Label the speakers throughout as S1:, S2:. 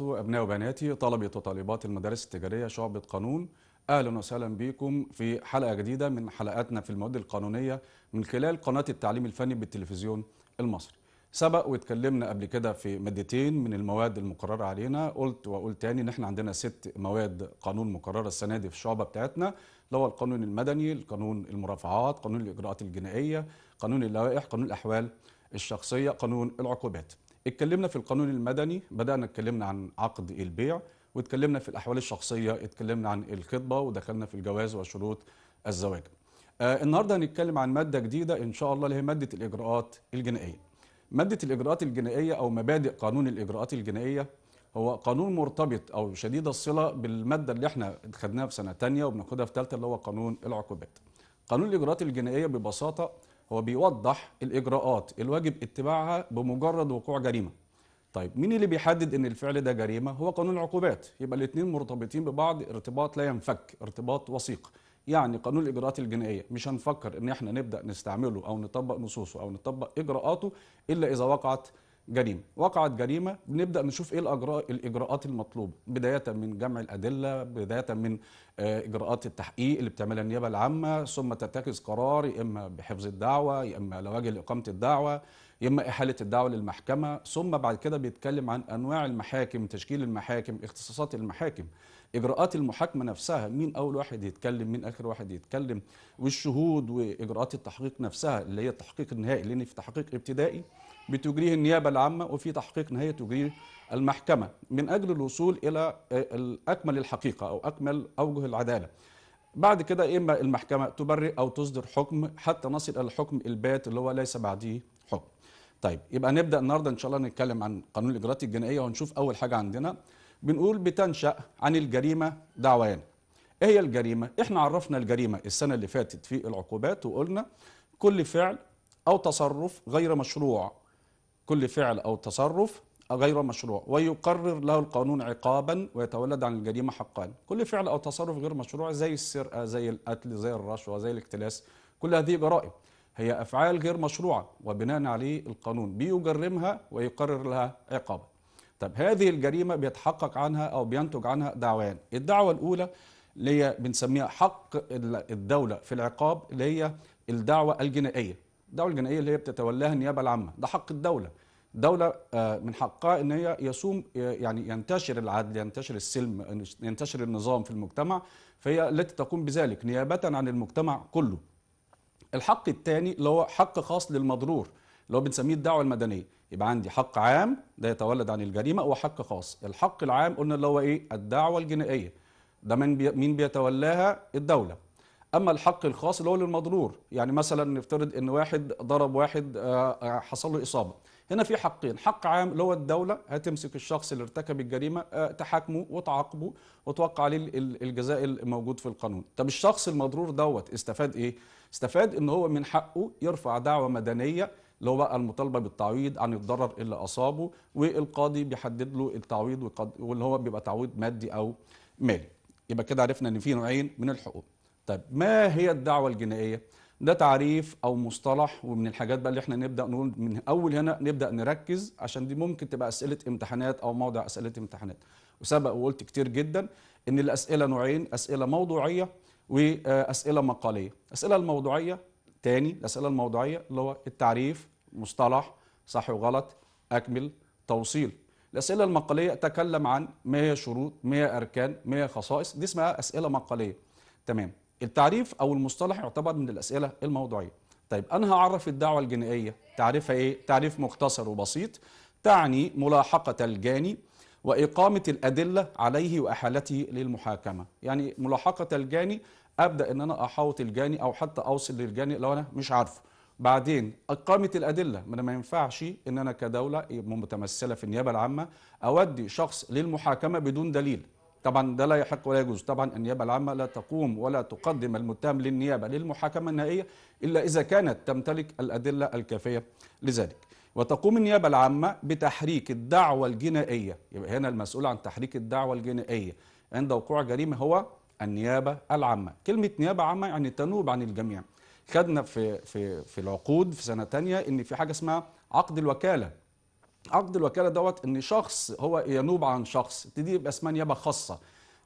S1: أبناء وبناتي طلبة وطالبات المدارس التجارية شعبة قانون أهلا وسهلا بكم في حلقة جديدة من حلقاتنا في المواد القانونية من خلال قناة التعليم الفني بالتلفزيون المصري سبق واتكلمنا قبل كده في مادتين من المواد المقررة علينا قلت وأقول تاني إن إحنا عندنا ست مواد قانون مقررة السنة دي في الشعبة بتاعتنا اللي هو القانون المدني القانون المرافعات قانون الإجراءات الجنائية قانون اللوائح قانون الأحوال الشخصية قانون العقوبات اتكلمنا في القانون المدني بدأنا اتكلمنا عن عقد البيع واتكلمنا في الأحوال الشخصية اتكلمنا عن الخطبة ودخلنا في الجواز وشروط الزواج آه النهاردة هنتكلم عن مادة جديدة إن شاء الله اللي هي مادة الإجراءات الجنائية مادة الإجراءات الجنائية أو مبادئ قانون الإجراءات الجنائية هو قانون مرتبط أو شديد الصلة بالمادة اللي احنا خدناها في سنة تانية وبناخدها في تالتة اللي هو قانون العقوبات قانون الإجراءات الجنائية ببساطة هو بيوضح الاجراءات الواجب اتباعها بمجرد وقوع جريمه طيب مين اللي بيحدد ان الفعل ده جريمه هو قانون العقوبات يبقى الاثنين مرتبطين ببعض ارتباط لا ينفك ارتباط وثيق يعني قانون الاجراءات الجنائيه مش هنفكر ان احنا نبدا نستعمله او نطبق نصوصه او نطبق اجراءاته الا اذا وقعت جريمه وقعت جريمه بنبدا نشوف ايه الاجراء الاجراءات المطلوبه بدايه من جمع الادله بدايه من آه، اجراءات التحقيق اللي بتعملها النيابه العامه ثم تتخذ قرار يا اما بحفظ الدعوه يا اما لوجه اقامه الدعوه يا اما احاله الدعوه للمحكمه ثم بعد كده بيتكلم عن انواع المحاكم تشكيل المحاكم اختصاصات المحاكم اجراءات المحاكمه نفسها مين اول واحد يتكلم مين اخر واحد يتكلم والشهود واجراءات التحقيق نفسها اللي هي التحقيق النهائي لان في تحقيق ابتدائي بتجريه النيابه العامه وفي تحقيق نهائي تجريه المحكمه من اجل الوصول الى آه، اكمل الحقيقه او اكمل اوجه العداله. بعد كده اما إيه المحكمه تبرئ او تصدر حكم حتى نصل الى الحكم البات اللي هو ليس بعديه حكم. طيب يبقى نبدا النهارده ان شاء الله نتكلم عن قانون الاجراءات الجنائيه ونشوف اول حاجه عندنا بنقول بتنشا عن الجريمه دعوان. ايه هي الجريمه؟ احنا عرفنا الجريمه السنه اللي فاتت في العقوبات وقلنا كل فعل او تصرف غير مشروع كل فعل أو تصرف غير مشروع ويقرر له القانون عقابا ويتولد عن الجريمة حقان كل فعل أو تصرف غير مشروع زي السرقة زي القتل زي الرشوة زي الاكتلاس كل هذه جرائم هي أفعال غير مشروعة وبناء عليه القانون بيجرمها ويقرر لها عقابا طب هذه الجريمة بيتحقق عنها أو بينتج عنها دعوان الدعوة الأولى اللي هي بنسميها حق الدولة في العقاب اللي هي الدعوة الجنائية الدوله الجنائيه اللي هي بتتولاها النيابه العامه ده حق الدوله الدوله آه، من حقها ان هي يصوم يعني ينتشر العدل ينتشر السلم ينتشر النظام في المجتمع فهي التي تقوم بذلك نيابه عن المجتمع كله الحق الثاني اللي هو حق خاص للمضرور اللي هو بنسميه الدعوه المدنيه يبقى عندي حق عام ده يتولد عن الجريمه وحق خاص الحق العام قلنا اللي هو ايه الدعوه الجنائيه ده من بي مين بيتولاها الدوله اما الحق الخاص اللي هو للمضرور يعني مثلا نفترض ان واحد ضرب واحد آه، آه، حصل له اصابه هنا في حقين حق عام اللي هو الدوله هتمسك الشخص اللي ارتكب الجريمه آه، تحاكمه وتعاقبه وتوقع عليه الجزاء الموجود في القانون طب الشخص المضرور دوت استفاد ايه استفاد ان هو من حقه يرفع دعوه مدنيه اللي هو بقى المطالبه بالتعويض عن الضرر اللي اصابه والقاضي بيحدد له التعويض واللي هو بيبقى تعويض مادي او مالي يبقى كده عرفنا ان في نوعين من الحقوق طيب ما هي الدعوة الجنائية؟ ده تعريف أو مصطلح ومن الحاجات بقى اللي احنا نبدأ نقول من أول هنا نبدأ نركز عشان دي ممكن تبقى أسئلة امتحانات أو موضع أسئلة امتحانات وسبق وقلت كتير جدا إن الأسئلة نوعين أسئلة موضوعية وأسئلة مقالية الأسئلة الموضوعية تاني الأسئلة الموضوعية اللي هو التعريف مصطلح صح وغلط أكمل توصيل الأسئلة المقالية تكلم عن ما هي شروط ما هي أركان ما هي خصائص دي اسمها أسئلة مقالية تمام التعريف او المصطلح يعتبر من الاسئله الموضوعيه طيب انا هعرف الدعوه الجنائيه تعريفها ايه تعريف مختصر وبسيط تعني ملاحقه الجاني واقامه الادله عليه واحالته للمحاكمه يعني ملاحقه الجاني ابدا ان انا احاوط الجاني او حتى اوصل للجاني لو انا مش عارفه بعدين اقامه الادله ما انا ما ينفعش ان انا كدوله متمثله في النيابه العامه اودي شخص للمحاكمه بدون دليل طبعا ده لا يحق ولا يجوز طبعا النيابه العامه لا تقوم ولا تقدم المتهم للنيابه للمحاكمه النهائيه الا اذا كانت تمتلك الادله الكافيه لذلك وتقوم النيابه العامه بتحريك الدعوة الجنائيه يبقى هنا المسؤول عن تحريك الدعوة الجنائيه عند وقوع جريمه هو النيابه العامه كلمه نيابه عامه يعني تنوب عن الجميع خدنا في في في العقود في سنه تانية ان في حاجه اسمها عقد الوكاله عقد الوكاله دوت ان شخص هو ينوب عن شخص تدي يبقى اسمها نيابه خاصه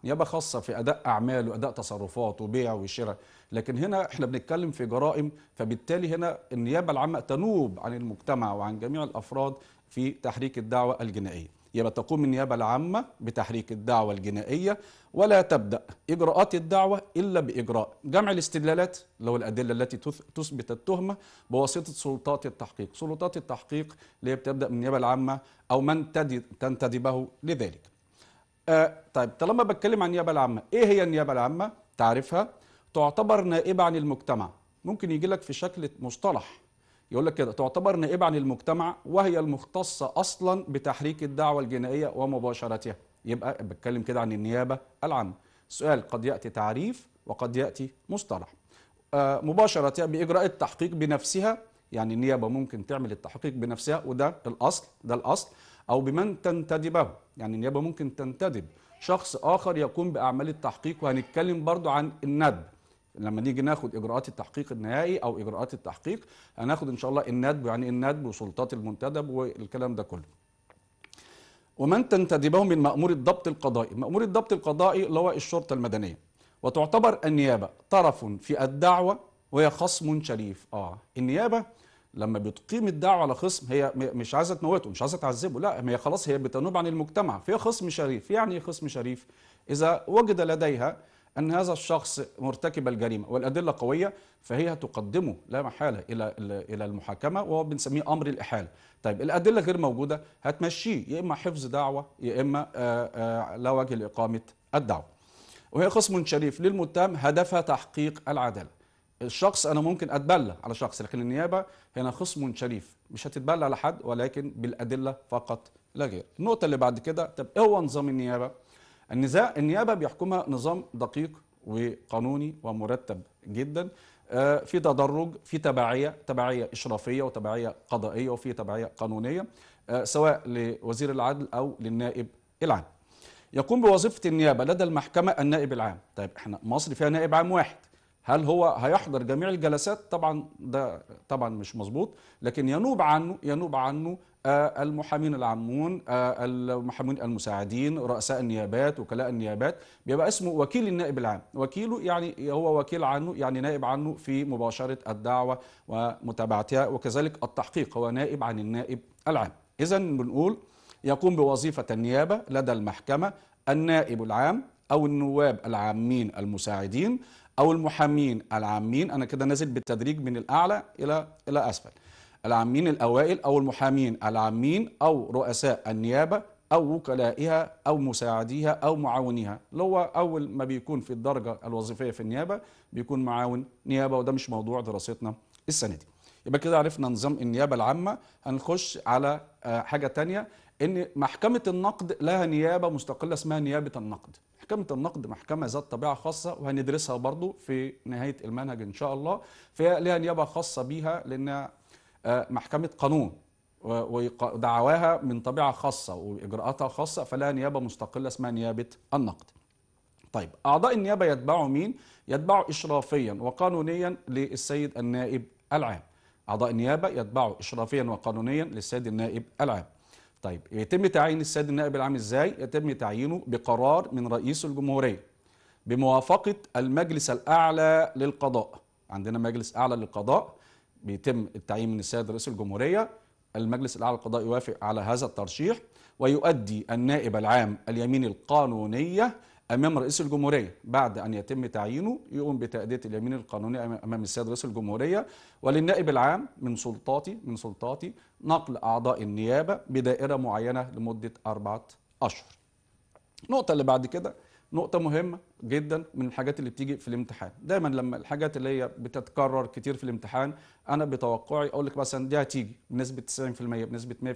S1: نيابه خاصه في اداء اعمال واداء تصرفات وبيع وشراء لكن هنا احنا بنتكلم في جرائم فبالتالي هنا النيابه العامه تنوب عن المجتمع وعن جميع الافراد في تحريك الدعوه الجنائيه يبقى تقوم النيابة العامة بتحريك الدعوة الجنائية ولا تبدأ إجراءات الدعوة إلا بإجراء جمع الاستدلالات اللي هو الأدلة التي تثبت التهمة بواسطة سلطات التحقيق سلطات التحقيق اللي بتبدأ من النيابة العامة أو من تنتدبه لذلك آه طيب طالما بتكلم عن النيابة العامة إيه هي النيابة العامة؟ تعرفها تعتبر نائبة عن المجتمع ممكن يجي لك في شكل مصطلح يقول لك كده تعتبر نائبة عن المجتمع وهي المختصة أصلا بتحريك الدعوة الجنائية ومباشرتها يبقى بتكلم كده عن النيابة العامة السؤال قد يأتي تعريف وقد يأتي مصطلح آه، مباشرة بإجراء التحقيق بنفسها يعني النيابة ممكن تعمل التحقيق بنفسها وده الأصل ده الأصل أو بمن تنتدبه يعني النيابة ممكن تنتدب شخص آخر يقوم بأعمال التحقيق وهنتكلم برضو عن الندب لما نيجي ناخد اجراءات التحقيق النهائي او اجراءات التحقيق هناخد ان شاء الله الندب يعني الندب وسلطات المنتدب والكلام ده كله ومن تنتدبه من مأمور الضبط القضائي مأمور الضبط القضائي اللي هو الشرطة المدنية وتعتبر النيابة طرف في الدعوة وهي خصم شريف اه النيابة لما بتقيم الدعوة على خصم هي مش عايزة تموته مش عايزة تعذبه لا هي خلاص هي بتنوب عن المجتمع في خصم شريف يعني إيه خصم شريف إذا وجد لديها أن هذا الشخص مرتكب الجريمة والأدلة قوية فهي تقدمه لا محالة إلى إلى المحاكمة وهو بنسميه أمر الإحالة. طيب الأدلة غير موجودة هتمشيه يا إما حفظ دعوة يا إما آه، آه، لا وجه لإقامة الدعوة. وهي خصم شريف للمتهم هدفها تحقيق العدالة. الشخص انا ممكن اتبلى على شخص لكن النيابه هنا خصم شريف مش هتتبلى على حد ولكن بالادله فقط لا غير النقطه اللي بعد كده طب إيه هو نظام النيابه النزاع النيابة بيحكمها نظام دقيق وقانوني ومرتب جدا آه، في تدرج في تبعية تبعية إشرافية وتبعية قضائية وفي تبعية قانونية آه، سواء لوزير العدل أو للنائب العام يقوم بوظيفة النيابة لدى المحكمة النائب العام طيب احنا مصر فيها نائب عام واحد هل هو هيحضر جميع الجلسات طبعا ده طبعا مش مظبوط لكن ينوب عنه ينوب عنه آه، المحامين العامون آه، المحامين المساعدين رؤساء النيابات وكلاء النيابات بيبقى اسمه وكيل النائب العام وكيله يعني هو وكيل عنه يعني نائب عنه في مباشرة الدعوة ومتابعتها وكذلك التحقيق هو نائب عن النائب العام إذا بنقول يقوم بوظيفة النيابة لدى المحكمة النائب العام أو النواب العامين المساعدين أو المحامين العامين أنا كده نازل بالتدريج من الأعلى إلى إلى أسفل العامين الأوائل أو المحامين العامين أو رؤساء النيابة أو وكلائها أو مساعديها أو معاونيها اللي هو أول ما بيكون في الدرجة الوظيفية في النيابة بيكون معاون نيابة وده مش موضوع دراستنا السنة دي يبقى كده عرفنا نظام النيابة العامة هنخش على آه، حاجة تانية ان محكمة النقد لها نيابة مستقلة اسمها نيابة النقد محكمة النقد محكمة ذات طبيعة خاصة وهندرسها برضو في نهاية المنهج إن شاء الله فهي لها نيابة خاصة بيها لأنها آه، محكمه قانون ودعواها من طبيعه خاصه واجراءاتها خاصه فلها نيابه مستقله اسمها نيابه النقد. طيب اعضاء النيابه يتبعوا مين؟ يتبعوا اشرافيا وقانونيا للسيد النائب العام. اعضاء النيابه يتبعوا اشرافيا وقانونيا للسيد النائب العام. طيب يتم تعيين السيد النائب العام ازاي؟ يتم تعيينه بقرار من رئيس الجمهوريه بموافقه المجلس الاعلى للقضاء. عندنا مجلس اعلى للقضاء بيتم التعيين من السيد رئيس الجمهورية المجلس الأعلى للقضاء يوافق على هذا الترشيح ويؤدي النائب العام اليمين القانونية أمام رئيس الجمهورية بعد أن يتم تعيينه يقوم بتأدية اليمين القانوني أمام السيد رئيس الجمهورية وللنائب العام من سلطاتي من سلطاتي نقل أعضاء النيابة بدائرة معينة لمدة أربعة أشهر النقطة اللي بعد كده نقطه مهمه جدا من الحاجات اللي بتيجي في الامتحان دايما لما الحاجات اللي هي بتتكرر كتير في الامتحان انا بتوقعي اقول لك مثلا دي هتيجي بنسبه 90% بنسبه 100%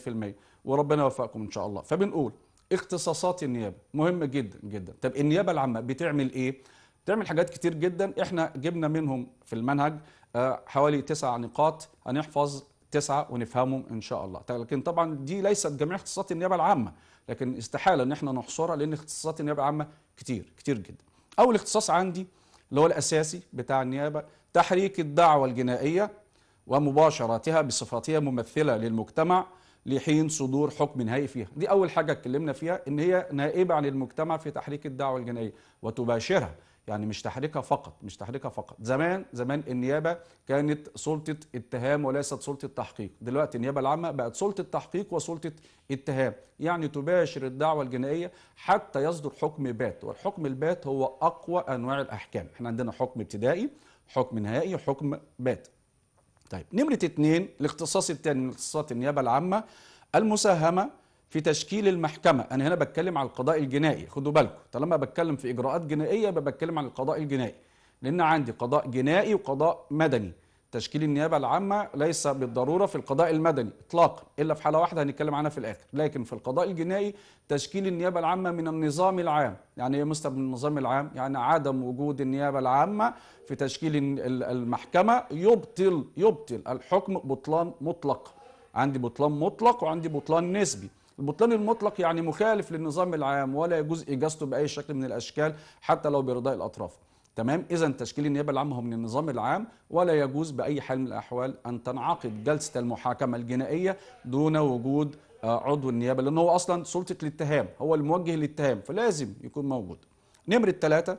S1: وربنا يوفقكم ان شاء الله فبنقول اختصاصات النيابه مهمه جدا جدا طب النيابه العامه بتعمل ايه بتعمل حاجات كتير جدا احنا جبنا منهم في المنهج آه، حوالي تسع نقاط هنحفظ تسعه ونفهمهم ان شاء الله لكن طبعا دي ليست جميع اختصاصات النيابه العامه لكن استحاله ان احنا نحصرها لان اختصاصات النيابه العامه كتير كتير جدا اول اختصاص عندي اللي هو الاساسي بتاع النيابه تحريك الدعوه الجنائيه ومباشرتها بصفتها ممثله للمجتمع لحين صدور حكم نهائي فيها دي اول حاجه اتكلمنا فيها ان هي نائبه عن المجتمع في تحريك الدعوه الجنائيه وتباشرها يعني مش تحريكها فقط مش تحريكها فقط زمان زمان النيابه كانت سلطه اتهام وليست سلطه تحقيق دلوقتي النيابه العامه بقت سلطه تحقيق وسلطه اتهام يعني تباشر الدعوه الجنائيه حتى يصدر حكم بات والحكم البات هو اقوى انواع الاحكام احنا عندنا حكم ابتدائي حكم نهائي حكم بات طيب نمره اتنين الاختصاص الثاني من اختصاصات النيابه العامه المساهمه في تشكيل المحكمة أنا هنا بتكلم على القضاء الجنائي خدوا بالكم طالما بتكلم في إجراءات جنائية بتكلم عن القضاء الجنائي لأن عندي قضاء جنائي وقضاء مدني تشكيل النيابة العامة ليس بالضرورة في القضاء المدني إطلاقا إلا في حالة واحدة هنتكلم عنها في الآخر لكن في القضاء الجنائي تشكيل النيابة العامة من النظام العام يعني إيه مستوى من النظام العام يعني عدم وجود النيابة العامة في تشكيل المحكمة يبطل يبطل الحكم بطلان مطلق عندي بطلان مطلق وعندي بطلان نسبي البطلان المطلق يعني مخالف للنظام العام ولا يجوز اجازته باي شكل من الاشكال حتى لو بارضاء الاطراف تمام اذا تشكيل النيابه العامه من النظام العام ولا يجوز باي حال من الاحوال ان تنعقد جلسه المحاكمه الجنائيه دون وجود آه، عضو النيابه لان هو اصلا سلطه الاتهام هو الموجه للاتهام فلازم يكون موجود نمره ثلاثة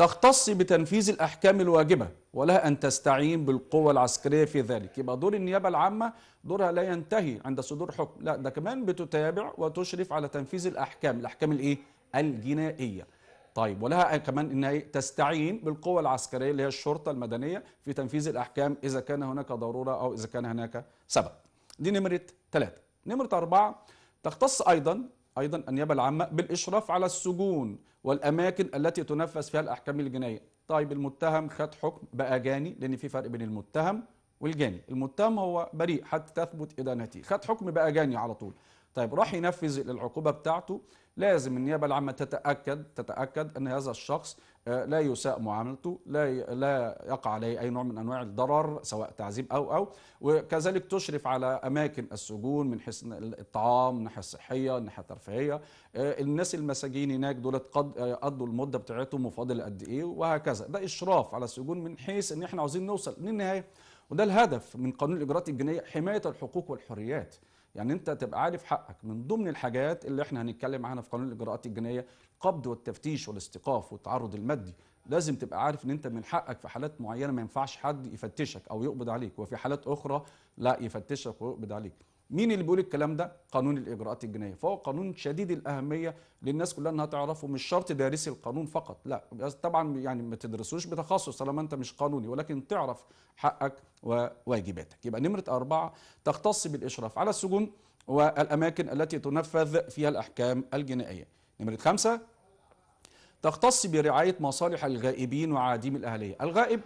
S1: تختص بتنفيذ الأحكام الواجبة ولها أن تستعين بالقوة العسكرية في ذلك يبقى دور النيابة العامة دورها لا ينتهي عند صدور حكم لا ده كمان بتتابع وتشرف على تنفيذ الأحكام الأحكام الإيه؟ الجنائية طيب ولها كمان أنها تستعين بالقوة العسكرية اللي هي الشرطة المدنية في تنفيذ الأحكام إذا كان هناك ضرورة أو إذا كان هناك سبب دي نمرة ثلاثة نمرة أربعة تختص أيضا أيضا النيابة العامة بالإشراف على السجون والأماكن التي تنفذ فيها الأحكام الجنائية طيب المتهم خد حكم بقى جاني لأن في فرق بين المتهم والجاني المتهم هو بريء حتى تثبت إدانته خد حكم بقى جاني على طول طيب راح ينفذ العقوبة بتاعته لازم النيابة العامة تتأكد تتأكد أن هذا الشخص آه، لا يساء معاملته لا لا يقع عليه أي نوع من أنواع الضرر سواء تعذيب أو أو وكذلك تشرف على أماكن السجون من حيث الطعام من الناحية الصحية الناحية الترفيهية آه، الناس المساجين هناك دولت قد آه، قضوا المدة بتاعتهم وفاضل قد إيه وهكذا ده إشراف على السجون من حيث أن إحنا عاوزين نوصل للنهاية وده الهدف من قانون الإجراءات الجنائية حماية الحقوق والحريات يعني انت تبقى عارف حقك من ضمن الحاجات اللي احنا هنتكلم عنها في قانون الاجراءات الجنائيه القبض والتفتيش والاستيقاف والتعرض المادي لازم تبقى عارف ان انت من حقك في حالات معينه ما ينفعش حد يفتشك او يقبض عليك وفي حالات اخرى لا يفتشك ويقبض عليك مين اللي بيقول الكلام ده قانون الاجراءات الجنائيه فهو قانون شديد الاهميه للناس كلها انها تعرفه مش شرط دارسي القانون فقط لا طبعا يعني ما تدرسوش بتخصص طالما انت مش قانوني ولكن تعرف حقك وواجباتك يبقى نمره أربعة تختص بالاشراف على السجون والاماكن التي تنفذ فيها الاحكام الجنائيه نمره خمسة تختص برعايه مصالح الغائبين وعديم الاهليه الغائب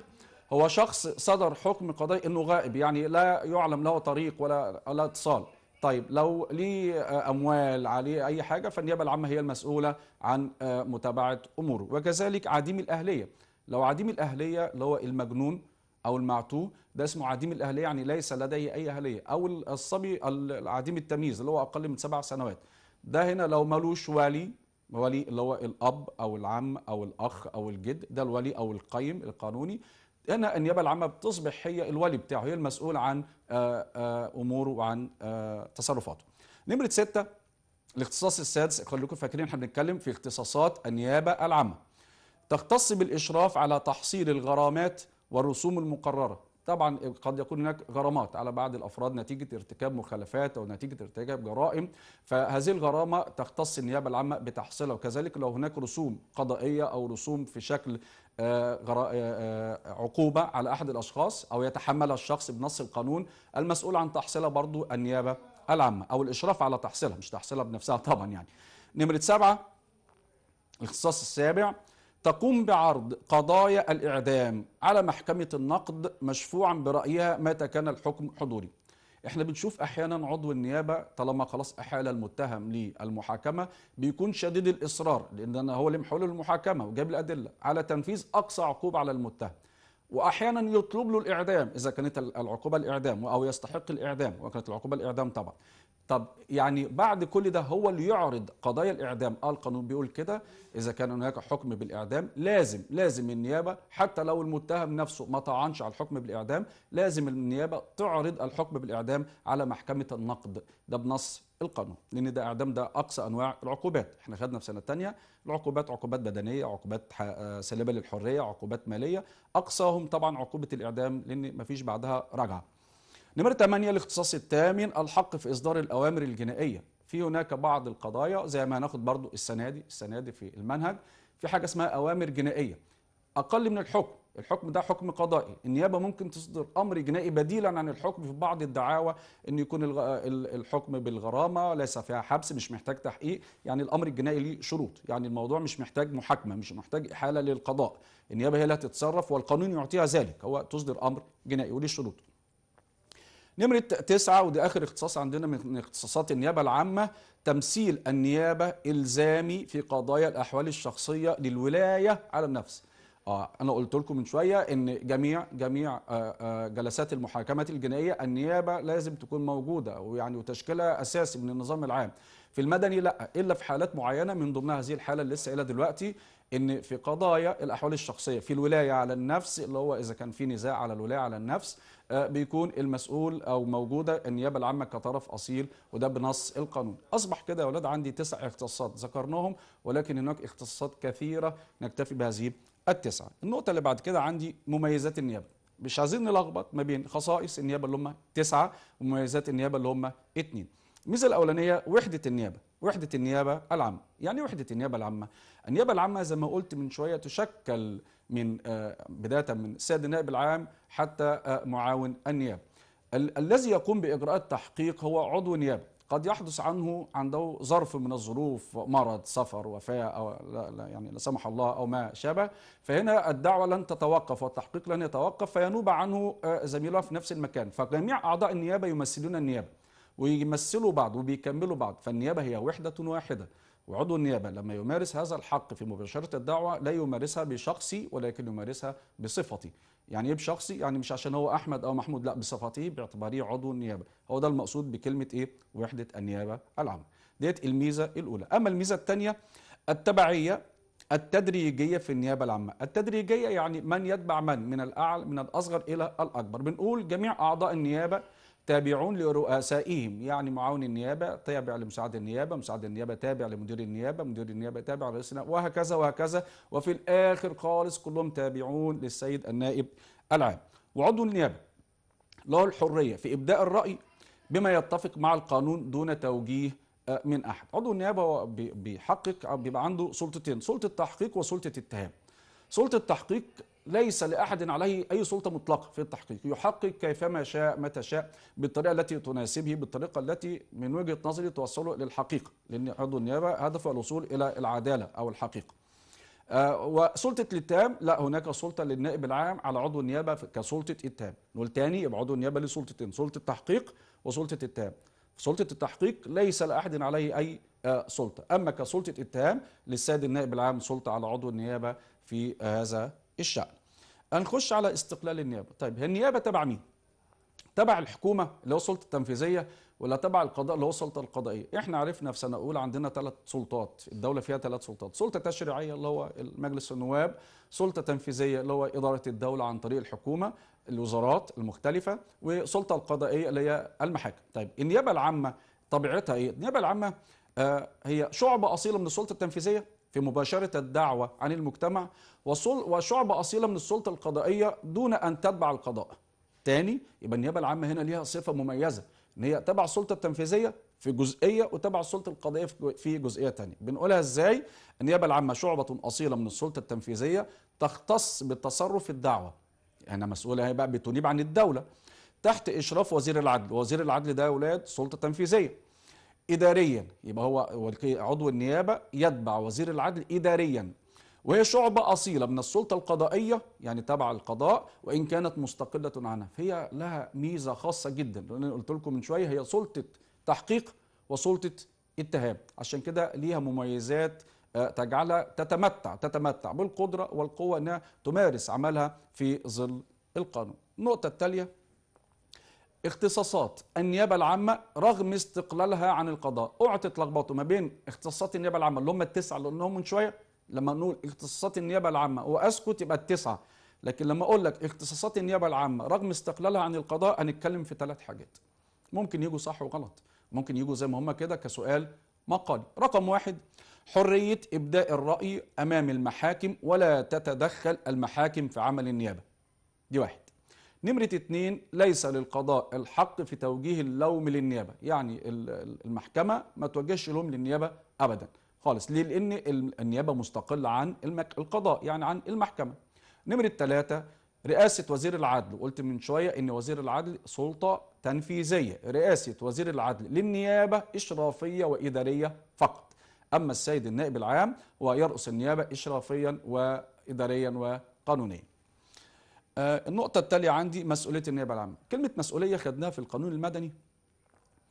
S1: هو شخص صدر حكم قضائي انه غائب يعني لا يعلم له طريق ولا لا اتصال طيب لو ليه اموال عليه اي حاجه فالنيابه العامه هي المسؤوله عن آه، متابعه اموره وكذلك عديم الاهليه لو عديم الاهليه اللي هو المجنون او المعتوه ده اسمه عديم الاهليه يعني ليس لديه اي اهليه او الصبي العديم التمييز اللي هو اقل من سبع سنوات ده هنا لو ملوش والي ولي اللي هو الاب او العم او الاخ او الجد ده الولي او القيم القانوني لأن النيابة العامة بتصبح هي الولي بتاعه هي المسؤول عن آه، آه، أموره وعن آه، تصرفاته نمرة ستة الاختصاص السادس خليكم فاكرين احنا بنتكلم في اختصاصات النيابة العامة تختص بالإشراف على تحصيل الغرامات والرسوم المقررة طبعا قد يكون هناك غرامات على بعض الافراد نتيجه ارتكاب مخالفات او نتيجه ارتكاب جرائم فهذه الغرامه تختص النيابه العامه بتحصيلها وكذلك لو هناك رسوم قضائيه او رسوم في شكل آه، آه، آه، عقوبة على أحد الأشخاص أو يتحمل الشخص بنص القانون المسؤول عن تحصيلها برضو النيابة العامة أو الإشراف على تحصيلها مش تحصيلها بنفسها طبعا يعني نمرة سبعة الاختصاص السابع تقوم بعرض قضايا الإعدام على محكمة النقد مشفوعا برأيها متى كان الحكم حضوري احنا بنشوف احيانا عضو النيابه طالما خلاص احال المتهم للمحاكمه بيكون شديد الاصرار لان هو اللي محوله المحاكمه وجاب الادله على تنفيذ اقصى عقوبه على المتهم واحيانا يطلب له الاعدام اذا كانت العقوبه الاعدام او يستحق الاعدام وكانت العقوبه الاعدام طبعا طب يعني بعد كل ده هو اللي يعرض قضايا الإعدام آه القانون بيقول كده إذا كان هناك حكم بالإعدام لازم لازم النيابة حتى لو المتهم نفسه ما طعنش على الحكم بالإعدام لازم النيابة تعرض الحكم بالإعدام على محكمة النقد ده بنص القانون لأن ده إعدام ده أقصى أنواع العقوبات احنا خدنا في سنة ثانيه العقوبات عقوبات بدنية عقوبات آه، سلبة للحرية عقوبات مالية أقصاهم طبعا عقوبة الإعدام لأن ما فيش بعدها رجعة نمرة 8 الاختصاص الثامن الحق في إصدار الأوامر الجنائية في هناك بعض القضايا زي ما هناخد برضو السنة دي السنة دي في المنهج في حاجة اسمها أوامر جنائية أقل من الحكم الحكم ده حكم قضائي النيابه ممكن تصدر امر جنائي بديلا عن الحكم في بعض الدعاوى ان يكون الحكم بالغرامه ليس فيها حبس مش محتاج تحقيق يعني الامر الجنائي ليه شروط يعني الموضوع مش محتاج محاكمه مش محتاج احاله للقضاء النيابه هي اللي هتتصرف والقانون يعطيها ذلك هو تصدر امر جنائي وليه شروط نمرة تسعة وده آخر اختصاص عندنا من اختصاصات النيابة العامة تمثيل النيابة إلزامي في قضايا الأحوال الشخصية للولاية على النفس آه أنا قلت لكم من شوية إن جميع جميع آآ آه، آآ آه، جلسات المحاكمة الجنائية النيابة لازم تكون موجودة ويعني وتشكيلة أساسي من النظام العام في المدني لا إلا في حالات معينة من ضمنها هذه الحالة اللي لسه قايلها دلوقتي إن في قضايا الأحوال الشخصية في الولاية على النفس اللي هو إذا كان في نزاع على الولاية على النفس آه، بيكون المسؤول او موجوده النيابه العامه كطرف اصيل وده بنص القانون اصبح كده يا اولاد عندي تسع اختصاصات ذكرناهم ولكن هناك اختصاصات كثيره نكتفي بهذه التسعه النقطه اللي بعد كده عندي مميزات النيابه مش عايزين نلخبط ما بين خصائص النيابه اللي هم تسعه ومميزات النيابه اللي هم اتنين الميزه الاولانيه وحده النيابه وحده النيابه العامه يعني إيه وحده النيابه العامه النيابه العامه زي ما قلت من شويه تشكل من آه، بداية من السيد النائب العام حتى آه، معاون النيابة الذي يقوم بإجراءات التحقيق هو عضو نيابة قد يحدث عنه عنده ظرف من الظروف مرض سفر وفاة أو لا, لا يعني لا سمح الله أو ما شابه فهنا الدعوة لن تتوقف والتحقيق لن يتوقف فينوب عنه آه، زميله في نفس المكان فجميع أعضاء النيابة يمثلون النيابة ويمثلوا بعض وبيكملوا بعض فالنيابة هي وحدة واحدة وعضو النيابة لما يمارس هذا الحق في مباشرة الدعوة لا يمارسها بشخصي ولكن يمارسها بصفتي يعني ايه بشخصي يعني مش عشان هو احمد او محمود لا بصفته باعتباره عضو النيابه هو ده المقصود بكلمه ايه وحده النيابه العامه ديت الميزه الاولى اما الميزه الثانيه التبعيه التدريجيه في النيابه العامه التدريجيه يعني من يتبع من من الاعلى من الاصغر الى الاكبر بنقول جميع اعضاء النيابه تابعون لرؤسائهم يعني معاون النيابة تابع لمساعد النيابة مساعد النيابة تابع لمدير النيابة مدير النيابة تابع لرئيس النيابة وهكذا وهكذا وفي الآخر خالص كلهم تابعون للسيد النائب العام وعضو النيابة له الحرية في إبداء الرأي بما يتفق مع القانون دون توجيه آه، من أحد عضو النيابة هو بيحقق بيبقى عنده سلطتين سلطة تحقيق وسلطة اتهام سلطة التحقيق ليس لأحد عليه أي سلطة مطلقة في التحقيق يحقق كيفما شاء متى شاء بالطريقة التي تناسبه بالطريقة التي من وجهة نظري توصله للحقيقة لأن عضو النيابة هدفه الوصول إلى العدالة أو الحقيقة آه وسلطة الاتهام لا هناك سلطة للنائب العام على عضو النيابة كسلطة اتهام نقول تاني يبقى عضو النيابة له سلطتين سلطة تحقيق وسلطة اتهام سلطة التحقيق ليس لأحد عليه أي آه سلطة أما كسلطة اتهام للساد النائب العام سلطة على عضو النيابة في هذا الشأن هنخش على استقلال النيابة طيب النيابة تبع مين تبع الحكومة اللي هو السلطة التنفيذية ولا تبع القضاء اللي هو السلطة القضائية احنا عرفنا في سنة أولى عندنا ثلاث سلطات الدولة فيها ثلاث سلطات سلطة تشريعية اللي هو مجلس النواب سلطة تنفيذية اللي هو إدارة الدولة عن طريق الحكومة الوزارات المختلفة وسلطة القضائية اللي هي المحاكم طيب النيابة العامة طبيعتها ايه النيابة العامة آه، هي شعبة أصيلة من السلطة التنفيذية في مباشرة الدعوة عن المجتمع وشعبة أصيلة من السلطة القضائية دون أن تتبع القضاء تاني يبقى النيابة العامة هنا ليها صفة مميزة إن هي تبع السلطة التنفيذية في جزئية وتبع السلطة القضائية في جزئية تانية بنقولها إزاي النيابة العامة شعبة أصيلة من السلطة التنفيذية تختص بالتصرف في الدعوة أنا يعني مسؤولة هي بقى بتنيب عن الدولة تحت إشراف وزير العدل وزير العدل ده يا ولاد سلطة تنفيذية اداريا يبقى هو عضو النيابه يتبع وزير العدل اداريا وهي شعبة أصيلة من السلطة القضائية يعني تبع القضاء وإن كانت مستقلة عنها فهي لها ميزة خاصة جدا لأن قلت لكم من شوية هي سلطة تحقيق وسلطة اتهام عشان كده ليها مميزات آه، تجعلها تتمتع تتمتع بالقدرة والقوة أنها تمارس عملها في ظل القانون النقطة التالية اختصاصات النيابه العامه رغم استقلالها عن القضاء اوعى تتلخبطوا ما بين اختصاصات النيابه العامه اللي هم التسعه اللي قلناهم من شويه لما نقول اختصاصات النيابه العامه واسكت يبقى التسعه لكن لما اقول لك اختصاصات النيابه العامه رغم استقلالها عن القضاء هنتكلم في ثلاث حاجات ممكن يجوا صح وغلط ممكن يجوا زي ما هم كده كسؤال مقالي رقم واحد حريه ابداء الراي امام المحاكم ولا تتدخل المحاكم في عمل النيابه دي واحد نمرة اتنين ليس للقضاء الحق في توجيه اللوم للنيابة يعني المحكمة ما توجهش لوم للنيابة أبدا خالص ليه لأن النيابة مستقلة عن القضاء يعني عن المحكمة نمرة تلاتة رئاسة وزير العدل قلت من شوية أن وزير العدل سلطة تنفيذية رئاسة وزير العدل للنيابة إشرافية وإدارية فقط أما السيد النائب العام ويرأس النيابة إشرافيا وإداريا وقانونيا آه، النقطة التالية عندي مسؤولية النيابة العامة كلمة مسؤولية خدناها في القانون المدني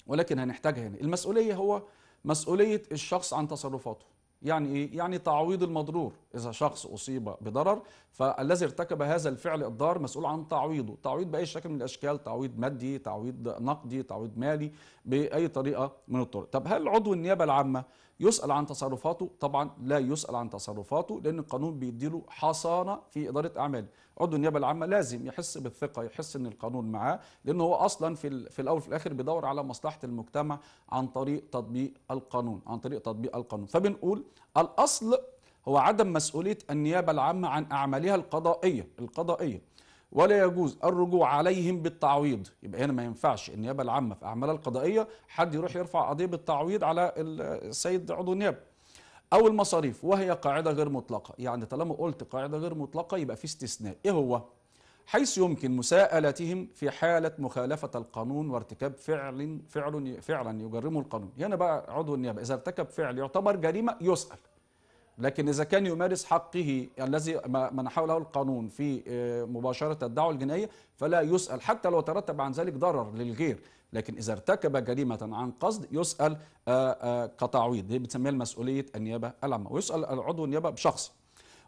S1: ولكن هنحتاجها هنا المسؤولية هو مسؤولية الشخص عن تصرفاته يعني ايه؟ يعني تعويض المضرور، إذا شخص أصيب بضرر فالذي ارتكب هذا الفعل الضار مسؤول عن تعويضه، تعويض بأي شكل من الأشكال، تعويض مادي، تعويض نقدي، تعويض مالي بأي طريقة من الطرق. طب هل عضو النيابة العامة يسأل عن تصرفاته طبعا لا يسأل عن تصرفاته لأن القانون بيديله حصانة في إدارة أعماله عضو النيابة العامة لازم يحس بالثقة يحس أن القانون معاه لأن هو أصلا في, في الأول وفي الآخر بيدور على مصلحة المجتمع عن طريق تطبيق القانون عن طريق تطبيق القانون فبنقول الأصل هو عدم مسؤولية النيابة العامة عن أعمالها القضائية القضائية ولا يجوز الرجوع عليهم بالتعويض يبقى هنا ما ينفعش النيابه العامه في اعمالها القضائيه حد يروح يرفع قضيه بالتعويض على السيد عضو النيابه او المصاريف وهي قاعده غير مطلقه يعني طالما قلت قاعده غير مطلقه يبقى في استثناء ايه هو حيث يمكن مساءلتهم في حالة مخالفة القانون وارتكاب فعل فعل فعلا يجرمه القانون هنا يعني بقى عضو النيابة إذا ارتكب فعل يعتبر جريمة يسأل لكن إذا كان يمارس حقه الذي منحه له القانون في آه، مباشرة الدعوة الجنائية فلا يسأل حتى لو ترتب عن ذلك ضرر للغير لكن إذا ارتكب جريمة عن قصد يسأل آه، آه، كتعويض دي بتسميها المسؤولية النيابة العامة ويسأل العضو النيابة بشخص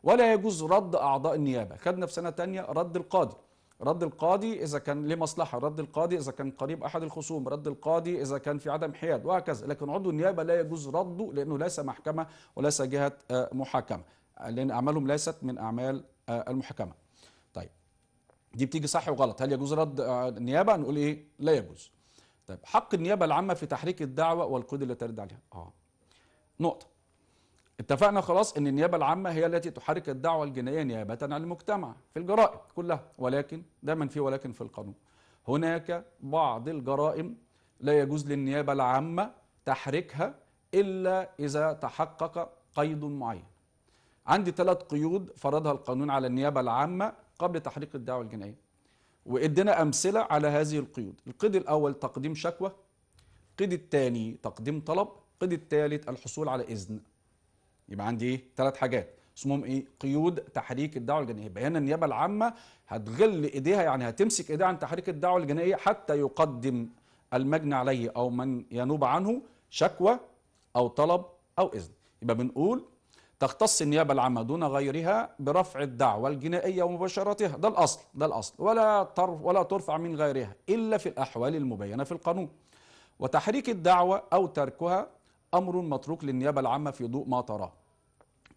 S1: ولا يجوز رد أعضاء النيابة خدنا في سنة ثانيه رد القاضي رد القاضي اذا كان لمصلحه مصلحه رد القاضي اذا كان قريب احد الخصوم رد القاضي اذا كان في عدم حياد وهكذا لكن عضو النيابه لا يجوز رده لانه ليس محكمه وليس جهه آه، محاكمه لان اعمالهم ليست من اعمال آه، المحاكمه طيب دي بتيجي صح وغلط هل يجوز رد آه، النيابه نقول ايه لا يجوز طيب حق النيابه العامه في تحريك الدعوه والقيود التي ترد عليها اه نقطه اتفقنا خلاص ان النيابه العامه هي التي تحرك الدعوه الجنائيه نيابه عن المجتمع في الجرائم كلها ولكن دايما في ولكن في القانون هناك بعض الجرائم لا يجوز للنيابه العامه تحركها الا اذا تحقق قيد معين عندي ثلاث قيود فرضها القانون على النيابه العامه قبل تحريك الدعوه الجنائيه وادينا امثله على هذه القيود القيد الاول تقديم شكوى القيد الثاني تقديم طلب القيد الثالث الحصول على اذن يبقى عندي ايه ثلاث حاجات اسمهم ايه قيود تحريك الدعوه الجنائيه يبقى هنا النيابه العامه هتغل ايديها يعني هتمسك ايديها عن تحريك الدعوه الجنائيه حتى يقدم المجني عليه او من ينوب عنه شكوى او طلب او اذن يبقى بنقول تختص النيابة العامة دون غيرها برفع الدعوة الجنائية ومباشرتها ده الأصل ده الأصل ولا ترف ولا ترفع من غيرها إلا في الأحوال المبينة في القانون وتحريك الدعوة أو تركها أمر متروك للنيابة العامة في ضوء ما تراه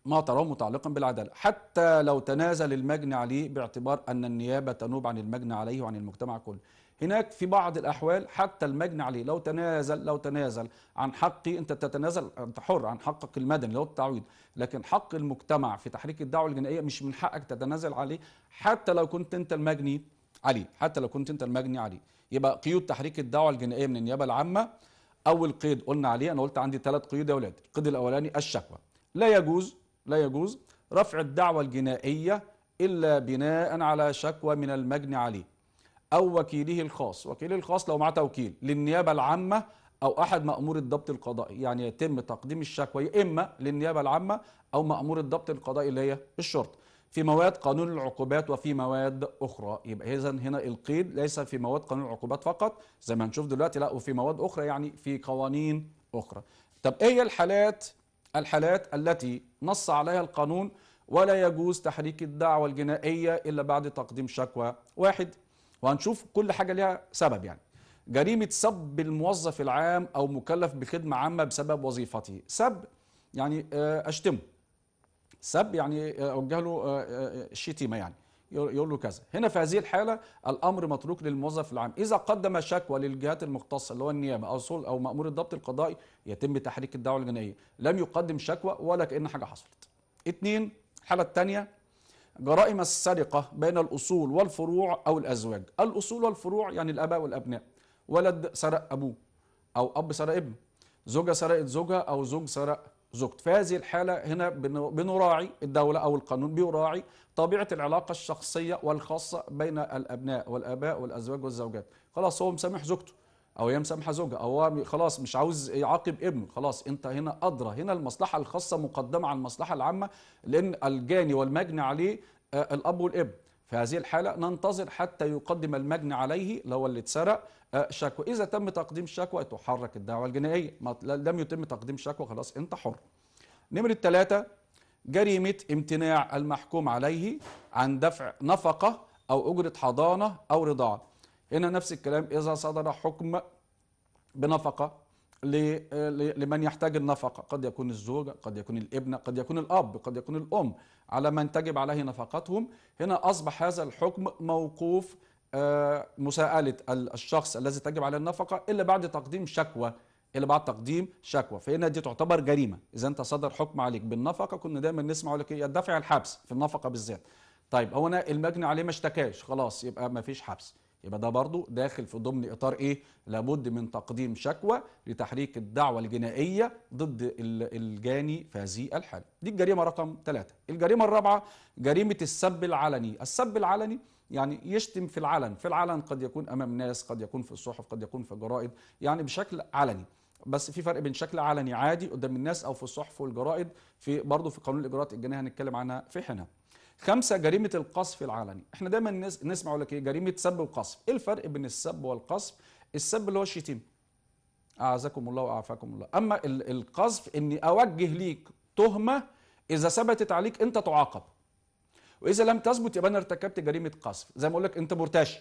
S1: ما تراه متعلقا بالعدالة حتى لو تنازل المجني عليه باعتبار أن النيابة تنوب عن المجني عليه وعن المجتمع كله هناك في بعض الأحوال حتى المجني عليه لو تنازل لو تنازل عن حقي أنت تتنازل أنت حر عن حقك المدني لو التعويض لكن حق المجتمع في تحريك الدعوة الجنائية مش من حقك تتنازل عليه حتى لو كنت أنت المجني عليه حتى لو كنت أنت المجني عليه يبقى قيود تحريك الدعوة الجنائية من النيابة العامة اول قيد قلنا عليه انا قلت عندي ثلاث قيود يا ولاد القيد الاولاني الشكوى لا يجوز لا يجوز رفع الدعوه الجنائيه الا بناء على شكوى من المجني عليه او وكيله الخاص وكيله الخاص لو معاه توكيل للنيابه العامه او احد مامور الضبط القضائي يعني يتم تقديم الشكوى يا اما للنيابه العامه او مامور الضبط القضائي اللي هي الشرطه في مواد قانون العقوبات وفي مواد اخرى يبقى اذا هنا القيد ليس في مواد قانون العقوبات فقط زي ما هنشوف دلوقتي لا وفي مواد اخرى يعني في قوانين اخرى طب ايه الحالات الحالات التي نص عليها القانون ولا يجوز تحريك الدعوة الجنائية إلا بعد تقديم شكوى واحد وهنشوف كل حاجة ليها سبب يعني جريمة سب الموظف العام أو مكلف بخدمة عامة بسبب وظيفته سب يعني آه، أشتمه سب يعني آه، اوجه له الشتيمه آه، آه، يعني يقول له كذا هنا في هذه الحاله الامر متروك للموظف العام اذا قدم شكوى للجهات المختصه اللي هو النيابه او او مامور الضبط القضائي يتم تحريك الدعوه الجنائيه لم يقدم شكوى ولا كان حاجه حصلت اثنين الحاله الثانيه جرائم السرقه بين الاصول والفروع او الازواج الاصول والفروع يعني الاباء والابناء ولد سرق ابوه او اب سرق ابنه زوجه سرقت زوجها او زوج سرق زوجت في هذه الحالة هنا بنراعي الدولة أو القانون بيراعي طبيعة العلاقة الشخصية والخاصة بين الأبناء والآباء والأزواج والزوجات خلاص هو مسامح زوجته أو هي مسامحة زوجها أو هو خلاص مش عاوز يعاقب ابنه خلاص أنت هنا أدرى هنا المصلحة الخاصة مقدمة على المصلحة العامة لأن الجاني والمجني عليه آه، الأب والابن في هذه الحالة ننتظر حتى يقدم المجني عليه لو اللي اتسرق آه، شكوى إذا تم تقديم الشكوى تحرك الدعوة الجنائية ما لم يتم تقديم شكوى خلاص أنت حر نمرة ثلاثة جريمة امتناع المحكوم عليه عن دفع نفقة أو أجرة حضانة أو رضاعة هنا نفس الكلام إذا صدر حكم بنفقة لمن يحتاج النفقة قد يكون الزوجة قد يكون الابن قد يكون الأب قد يكون الأم على من تجب عليه نفقتهم هنا أصبح هذا الحكم موقوف آه، مساءلة الشخص الذي تجب عليه النفقة إلا بعد تقديم شكوى إلا بعد تقديم شكوى فهنا دي تعتبر جريمة إذا أنت صدر حكم عليك بالنفقة كنا دايما نسمع لك يدفع الحبس في النفقة بالذات طيب هو أنا المجني عليه ما اشتكاش خلاص يبقى ما فيش حبس يبقى ده برضه داخل في ضمن اطار ايه لابد من تقديم شكوى لتحريك الدعوه الجنائيه ضد الجاني في هذه الحاله دي الجريمه رقم ثلاثة الجريمه الرابعه جريمه السب العلني السب العلني يعني يشتم في العلن في العلن قد يكون امام ناس قد يكون في الصحف قد يكون في الجرائد يعني بشكل علني بس في فرق بين شكل علني عادي قدام الناس او في الصحف والجرائد في برضه في قانون الاجراءات الجنائيه هنتكلم عنها في حينها خمسة جريمة القصف العلني احنا دايما نسمع يقول لك ايه جريمة سب وقصف ايه الفرق بين السب والقصف السب اللي هو الشتيمة اعزكم الله واعفاكم الله اما القذف اني اوجه ليك تهمة اذا ثبتت عليك انت تعاقب واذا لم تثبت يبقى انا ارتكبت جريمة قذف زي ما اقول لك انت مرتشي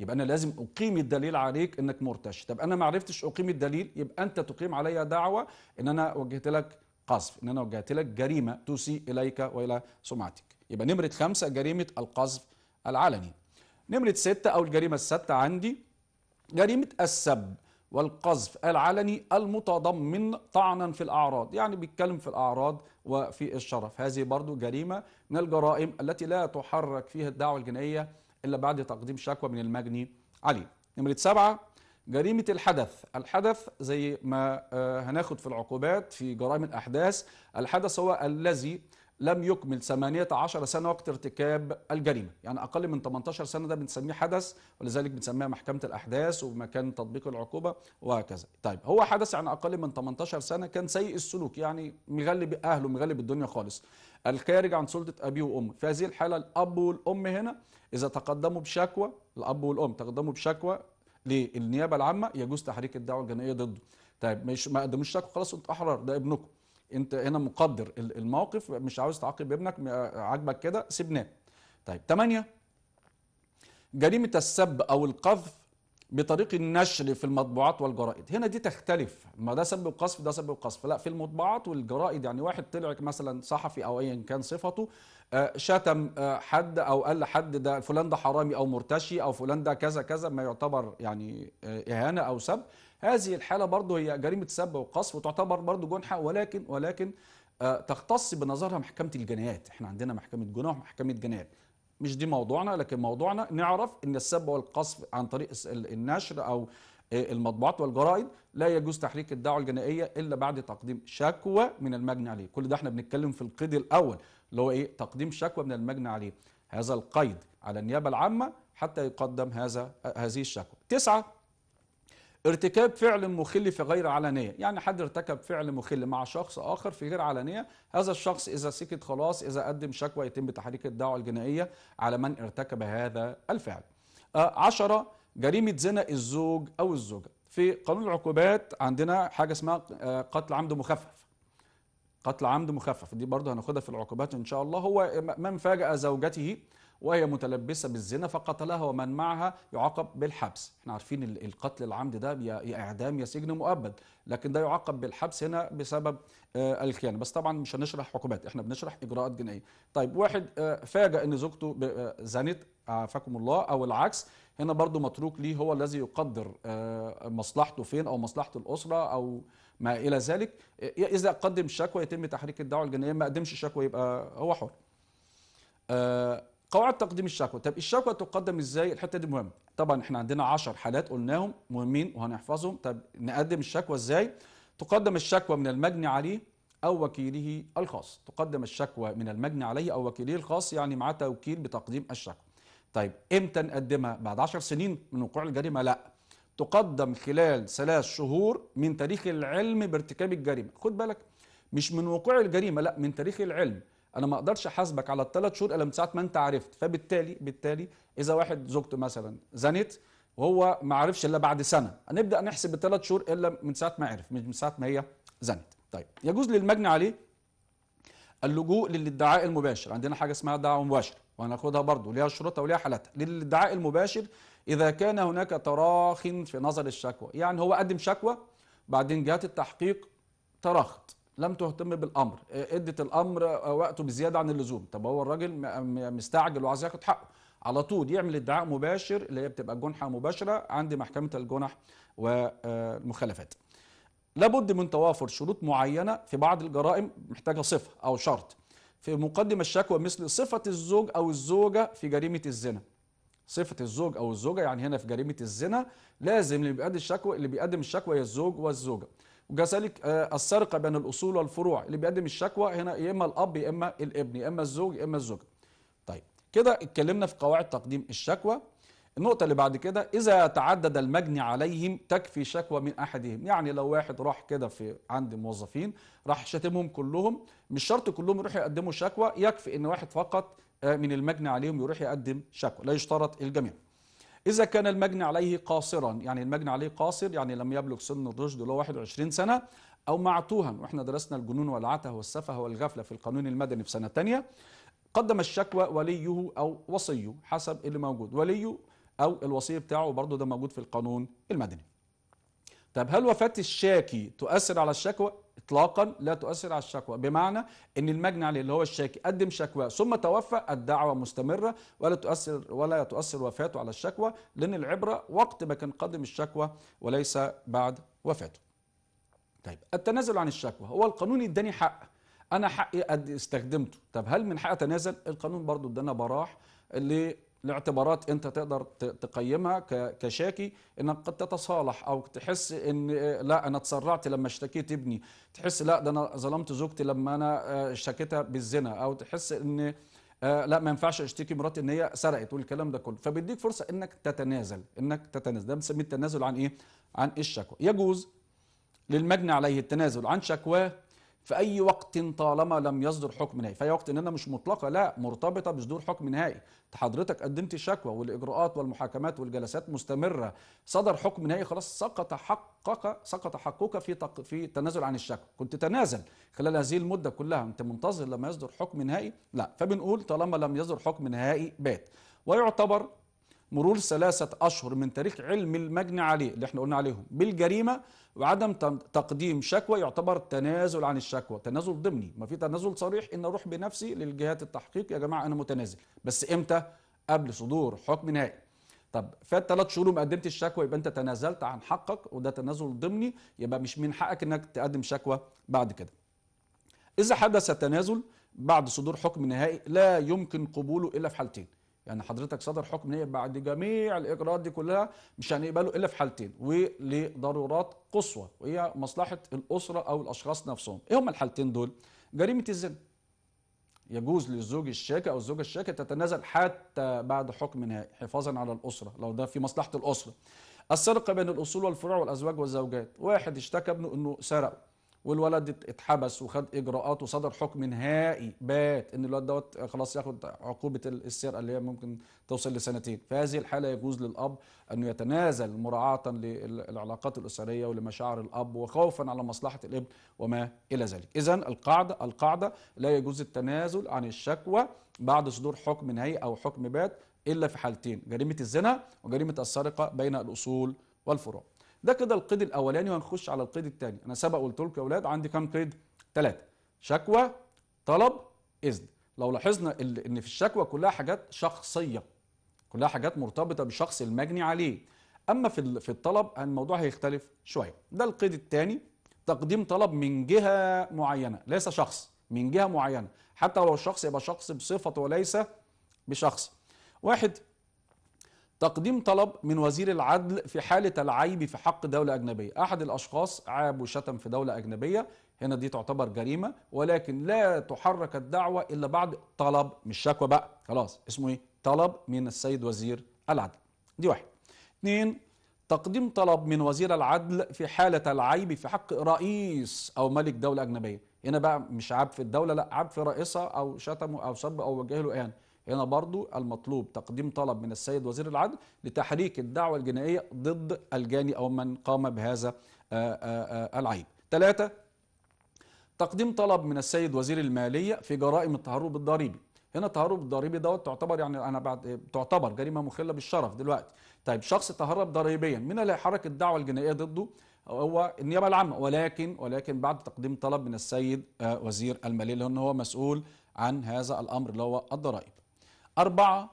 S1: يبقى انا لازم اقيم الدليل عليك انك مرتشي طب انا ما عرفتش اقيم الدليل يبقى انت تقيم عليا دعوة ان انا وجهت لك قذف ان انا وجهت لك جريمة تسيء اليك والى سمعتك يبقى نمرة خمسة جريمة القذف العلني نمرة ستة أو الجريمة الستة عندي جريمة السب والقذف العلني المتضمن طعنا في الأعراض يعني بيتكلم في الأعراض وفي الشرف هذه برضو جريمة من الجرائم التي لا تحرك فيها الدعوة الجنائية إلا بعد تقديم شكوى من المجني عليه نمرة سبعة جريمة الحدث الحدث زي ما آه، هناخد في العقوبات في جرائم الأحداث الحدث هو الذي لم يكمل 18 سنة وقت ارتكاب الجريمة يعني أقل من 18 سنة ده بنسميه حدث ولذلك بنسميها محكمة الأحداث ومكان تطبيق العقوبة وهكذا طيب هو حدث يعني أقل من 18 سنة كان سيء السلوك يعني مغلب أهله مغلب الدنيا خالص الخارج عن سلطة أبيه وأمه في هذه الحالة الأب والأم هنا إذا تقدموا بشكوى الأب والأم تقدموا بشكوى للنيابة العامة يجوز تحريك الدعوة الجنائية ضده طيب مش ما قدموش شكوى خلاص انت أحرار ده ابنكم انت هنا مقدر الموقف مش عاوز تعاقب ابنك عاجبك كده سيبناه طيب تمانية جريمه السب او القذف بطريق النشر في المطبوعات والجرائد هنا دي تختلف ما ده سب وقصف ده سب وقصف لا في المطبوعات والجرائد يعني واحد طلع مثلا صحفي او ايا كان صفته آه، شتم آه، حد او قال لحد ده فلان ده حرامي او مرتشي او فلان ده كذا كذا ما يعتبر يعني آه، اهانه او سب هذه الحالة برضه هي جريمة سب وقصف وتعتبر برضه جنحة ولكن ولكن آه، تختص بنظرها محكمة الجنايات احنا عندنا محكمة جنح ومحكمة جنايات مش دي موضوعنا لكن موضوعنا نعرف ان السب والقصف عن طريق النشر او آه، المطبوعات والجرائد لا يجوز تحريك الدعوة الجنائية إلا بعد تقديم شكوى من المجني عليه كل ده احنا بنتكلم في القيد الأول اللي هو إيه تقديم شكوى من المجني عليه هذا القيد على النيابة العامة حتى يقدم هذا آه، هذه الشكوى تسعة ارتكاب فعل مخل في غير علنية يعني حد ارتكب فعل مخل مع شخص آخر في غير علنية هذا الشخص إذا سكت خلاص إذا قدم شكوى يتم تحريك الدعوة الجنائية على من ارتكب هذا الفعل آه، عشرة جريمة زنا الزوج أو الزوجة في قانون العقوبات عندنا حاجة اسمها آه، قتل عمد مخفف قتل عمد مخفف دي برضه هناخدها في العقوبات إن شاء الله هو من فاجأ زوجته وهي متلبسة بالزنا فقتلها ومن معها يعاقب بالحبس احنا عارفين القتل العمد ده يا إعدام يا سجن مؤبد لكن ده يعاقب بالحبس هنا بسبب آه، الكيان بس طبعا مش هنشرح حكومات احنا بنشرح إجراءات جنائية طيب واحد آه، فاجأ أن زوجته آه، زنت عافاكم الله أو العكس هنا برضو متروك ليه هو الذي يقدر مصلحته فين أو مصلحة الأسرة أو ما إلى ذلك إذا قدم شكوى يتم تحريك الدعوة الجنائية ما قدمش شكوى يبقى هو حر قواعد تقديم الشكوى طب الشكوى تقدم ازاي الحته دي مهمه طبعا احنا عندنا 10 حالات قلناهم مهمين وهنحفظهم طب نقدم الشكوى ازاي تقدم الشكوى من المجني عليه او وكيله الخاص تقدم الشكوى من المجني عليه او وكيله الخاص يعني معاه توكيل بتقديم الشكوى طيب امتى نقدمها بعد 10 سنين من وقوع الجريمه لا تقدم خلال ثلاث شهور من تاريخ العلم بارتكاب الجريمه خد بالك مش من وقوع الجريمه لا من تاريخ العلم انا ما اقدرش احاسبك على الثلاث شهور الا من ساعه ما انت عرفت فبالتالي بالتالي اذا واحد زوجته مثلا زنت وهو ما عرفش الا بعد سنه هنبدا نحسب الثلاث شهور الا من ساعه ما عرف مش من ساعه ما هي زنت طيب يجوز للمجني عليه اللجوء للادعاء المباشر عندنا حاجه اسمها ادعاء مباشر وهناخدها برضه ليها شروطها وليها حالاتها للادعاء المباشر اذا كان هناك تراخ في نظر الشكوى يعني هو قدم شكوى بعدين جهات التحقيق تراخت لم تهتم بالامر ادت الامر وقته بزياده عن اللزوم طب هو الراجل مستعجل وعايز ياخد حقه على طول يعمل ادعاء مباشر اللي هي بتبقى جنحه مباشره عند محكمه الجنح والمخالفات لابد من توافر شروط معينه في بعض الجرائم محتاجه صفه او شرط في مقدمه الشكوى مثل صفه الزوج او الزوجه في جريمه الزنا صفة الزوج أو الزوجة يعني هنا في جريمة الزنا لازم اللي بيقدم الشكوى اللي بيقدم الشكوى هي الزوج والزوجة وكذلك آه، السرقه بين الاصول والفروع اللي بيقدم الشكوى هنا يا اما الاب يا اما الابن يا اما الزوج يا اما الزوجه طيب كده اتكلمنا في قواعد تقديم الشكوى النقطه اللي بعد كده اذا تعدد المجني عليهم تكفي شكوى من احدهم يعني لو واحد راح كده في عند موظفين راح شتمهم كلهم مش شرط كلهم يروحوا يقدموا شكوى يكفي ان واحد فقط آه، من المجني عليهم يروح يقدم شكوى لا يشترط الجميع إذا كان المجني عليه قاصرا يعني المجني عليه قاصر يعني لم يبلغ سن الرشد اللي هو 21 سنة أو معتوها وإحنا درسنا الجنون والعته والسفه والغفلة في القانون المدني في سنة تانية قدم الشكوى وليه أو وصيه حسب اللي موجود وليه أو الوصي بتاعه برضه ده موجود في القانون المدني طب هل وفاة الشاكي تؤثر على الشكوى؟ اطلاقا لا تؤثر على الشكوى بمعنى ان المجني عليه اللي هو الشاكي قدم شكوى ثم توفى الدعوه مستمره ولا تؤثر ولا تؤثر وفاته على الشكوى لان العبره وقت ما كان قدم الشكوى وليس بعد وفاته طيب التنازل عن الشكوى هو القانون اداني حق انا حقي استخدمته طب هل من حق اتنازل القانون برضو ادانا براح اللي لاعتبارات انت تقدر تقيمها كشاكي انك قد تتصالح او تحس ان لا انا اتسرعت لما اشتكيت ابني تحس لا ده انا ظلمت زوجتي لما انا آه، اشتكيتها بالزنا او تحس ان آه، لا ما ينفعش اشتكي مراتي ان هي سرقت والكلام ده كله فبيديك فرصه انك تتنازل انك تتنازل ده بنسميه التنازل عن ايه عن الشكوى يجوز للمجني عليه التنازل عن شكواه في اي وقت طالما لم يصدر حكم نهائي في اي وقت اننا مش مطلقه لا مرتبطه بصدور حكم نهائي حضرتك قدمت الشكوى والاجراءات والمحاكمات والجلسات مستمره صدر حكم نهائي خلاص سقط حقك سقط حقك في تق... في التنازل عن الشكوى كنت تنازل خلال هذه المده كلها انت منتظر لما يصدر حكم نهائي لا فبنقول طالما لم يصدر حكم نهائي بات ويعتبر مرور ثلاثة أشهر من تاريخ علم المجني عليه اللي احنا قلنا عليهم بالجريمة وعدم تقديم شكوى يعتبر تنازل عن الشكوى تنازل ضمني ما في تنازل صريح إن أروح بنفسي للجهات التحقيق يا جماعة أنا متنازل بس إمتى قبل صدور حكم نهائي طب فات ثلاث شهور وما قدمتش الشكوى يبقى انت تنازلت عن حقك وده تنازل ضمني يبقى مش من حقك انك تقدم شكوى بعد كده. اذا حدث التنازل بعد صدور حكم نهائي لا يمكن قبوله الا في حالتين، يعني حضرتك صدر حكم نية بعد جميع الإجراءات دي كلها مش هنقبله إلا في حالتين ولضرورات قصوى وهي مصلحة الأسرة أو الأشخاص نفسهم إيه هما الحالتين دول؟ جريمة الزنا يجوز للزوج الشاكي أو الزوجة الشاكية تتنازل حتى بعد حكم نهائي حفاظا على الأسرة لو ده في مصلحة الأسرة السرقة بين الأصول والفروع والأزواج والزوجات واحد اشتكى ابنه أنه سرق والولد اتحبس وخد اجراءات وصدر حكم نهائي بات ان الولد دوت خلاص ياخد عقوبه السرقه اللي هي ممكن توصل لسنتين في هذه الحاله يجوز للاب انه يتنازل مراعاه للعلاقات الاسريه ولمشاعر الاب وخوفا على مصلحه الابن وما الى ذلك اذا القاعده القاعده لا يجوز التنازل عن الشكوى بعد صدور حكم نهائي او حكم بات الا في حالتين جريمه الزنا وجريمه السرقه بين الاصول والفروع ده كده القيد الاولاني وهنخش على القيد الثاني انا سبق قلت لكم يا اولاد عندي كام قيد ثلاثه شكوى طلب اذن لو لاحظنا ان في الشكوى كلها حاجات شخصيه كلها حاجات مرتبطه بشخص المجني عليه اما في في الطلب الموضوع هيختلف شويه ده القيد الثاني تقديم طلب من جهه معينه ليس شخص من جهه معينه حتى لو الشخص يبقى شخص بصفته وليس بشخص واحد تقديم طلب من وزير العدل في حالة العيب في حق دولة أجنبية أحد الأشخاص عاب وشتم في دولة أجنبية هنا دي تعتبر جريمة ولكن لا تحرك الدعوة إلا بعد طلب مش شكوى بقى خلاص اسمه إيه طلب من السيد وزير العدل دي واحد اثنين تقديم طلب من وزير العدل في حالة العيب في حق رئيس أو ملك دولة أجنبية هنا بقى مش عاب في الدولة لا عاب في رئيسها أو شتمه أو سب أو وجه له إهانة هنا برضو المطلوب تقديم طلب من السيد وزير العدل لتحريك الدعوة الجنائية ضد الجاني أو من قام بهذا آه، آه، آه، العيب ثلاثة تقديم طلب من السيد وزير المالية في جرائم التهرب الضريبي هنا التهرب الضريبي دوت تعتبر يعني انا بعد تعتبر جريمه مخله بالشرف دلوقتي طيب شخص تهرب ضريبيا من اللي هيحرك الدعوه الجنائيه ضده هو النيابه العامه ولكن ولكن بعد تقديم طلب من السيد وزير الماليه لان هو مسؤول عن هذا الامر اللي هو الضرائب أربعة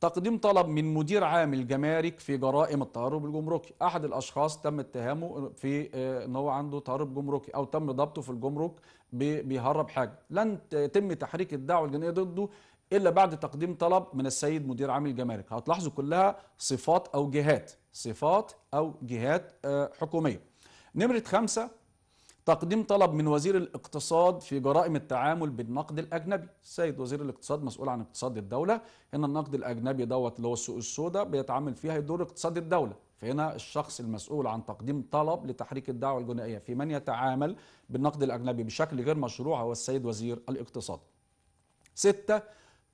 S1: تقديم طلب من مدير عام الجمارك في جرائم التهرب الجمركي احد الاشخاص تم اتهامه في آه، ان هو عنده تهرب جمركي او تم ضبطه في الجمرك بيهرب حاجه لن يتم تحريك الدعوه الجنائيه ضده الا بعد تقديم طلب من السيد مدير عام الجمارك هتلاحظوا كلها صفات او جهات صفات او جهات آه، حكوميه نمره خمسة تقديم طلب من وزير الاقتصاد في جرائم التعامل بالنقد الاجنبي السيد وزير الاقتصاد مسؤول عن اقتصاد الدوله هنا النقد الاجنبي دوت اللي هو السوق السوداء بيتعامل فيها يدور اقتصاد الدوله فهنا الشخص المسؤول عن تقديم طلب لتحريك الدعوه الجنائيه في من يتعامل بالنقد الاجنبي بشكل غير مشروع هو السيد وزير الاقتصاد ستة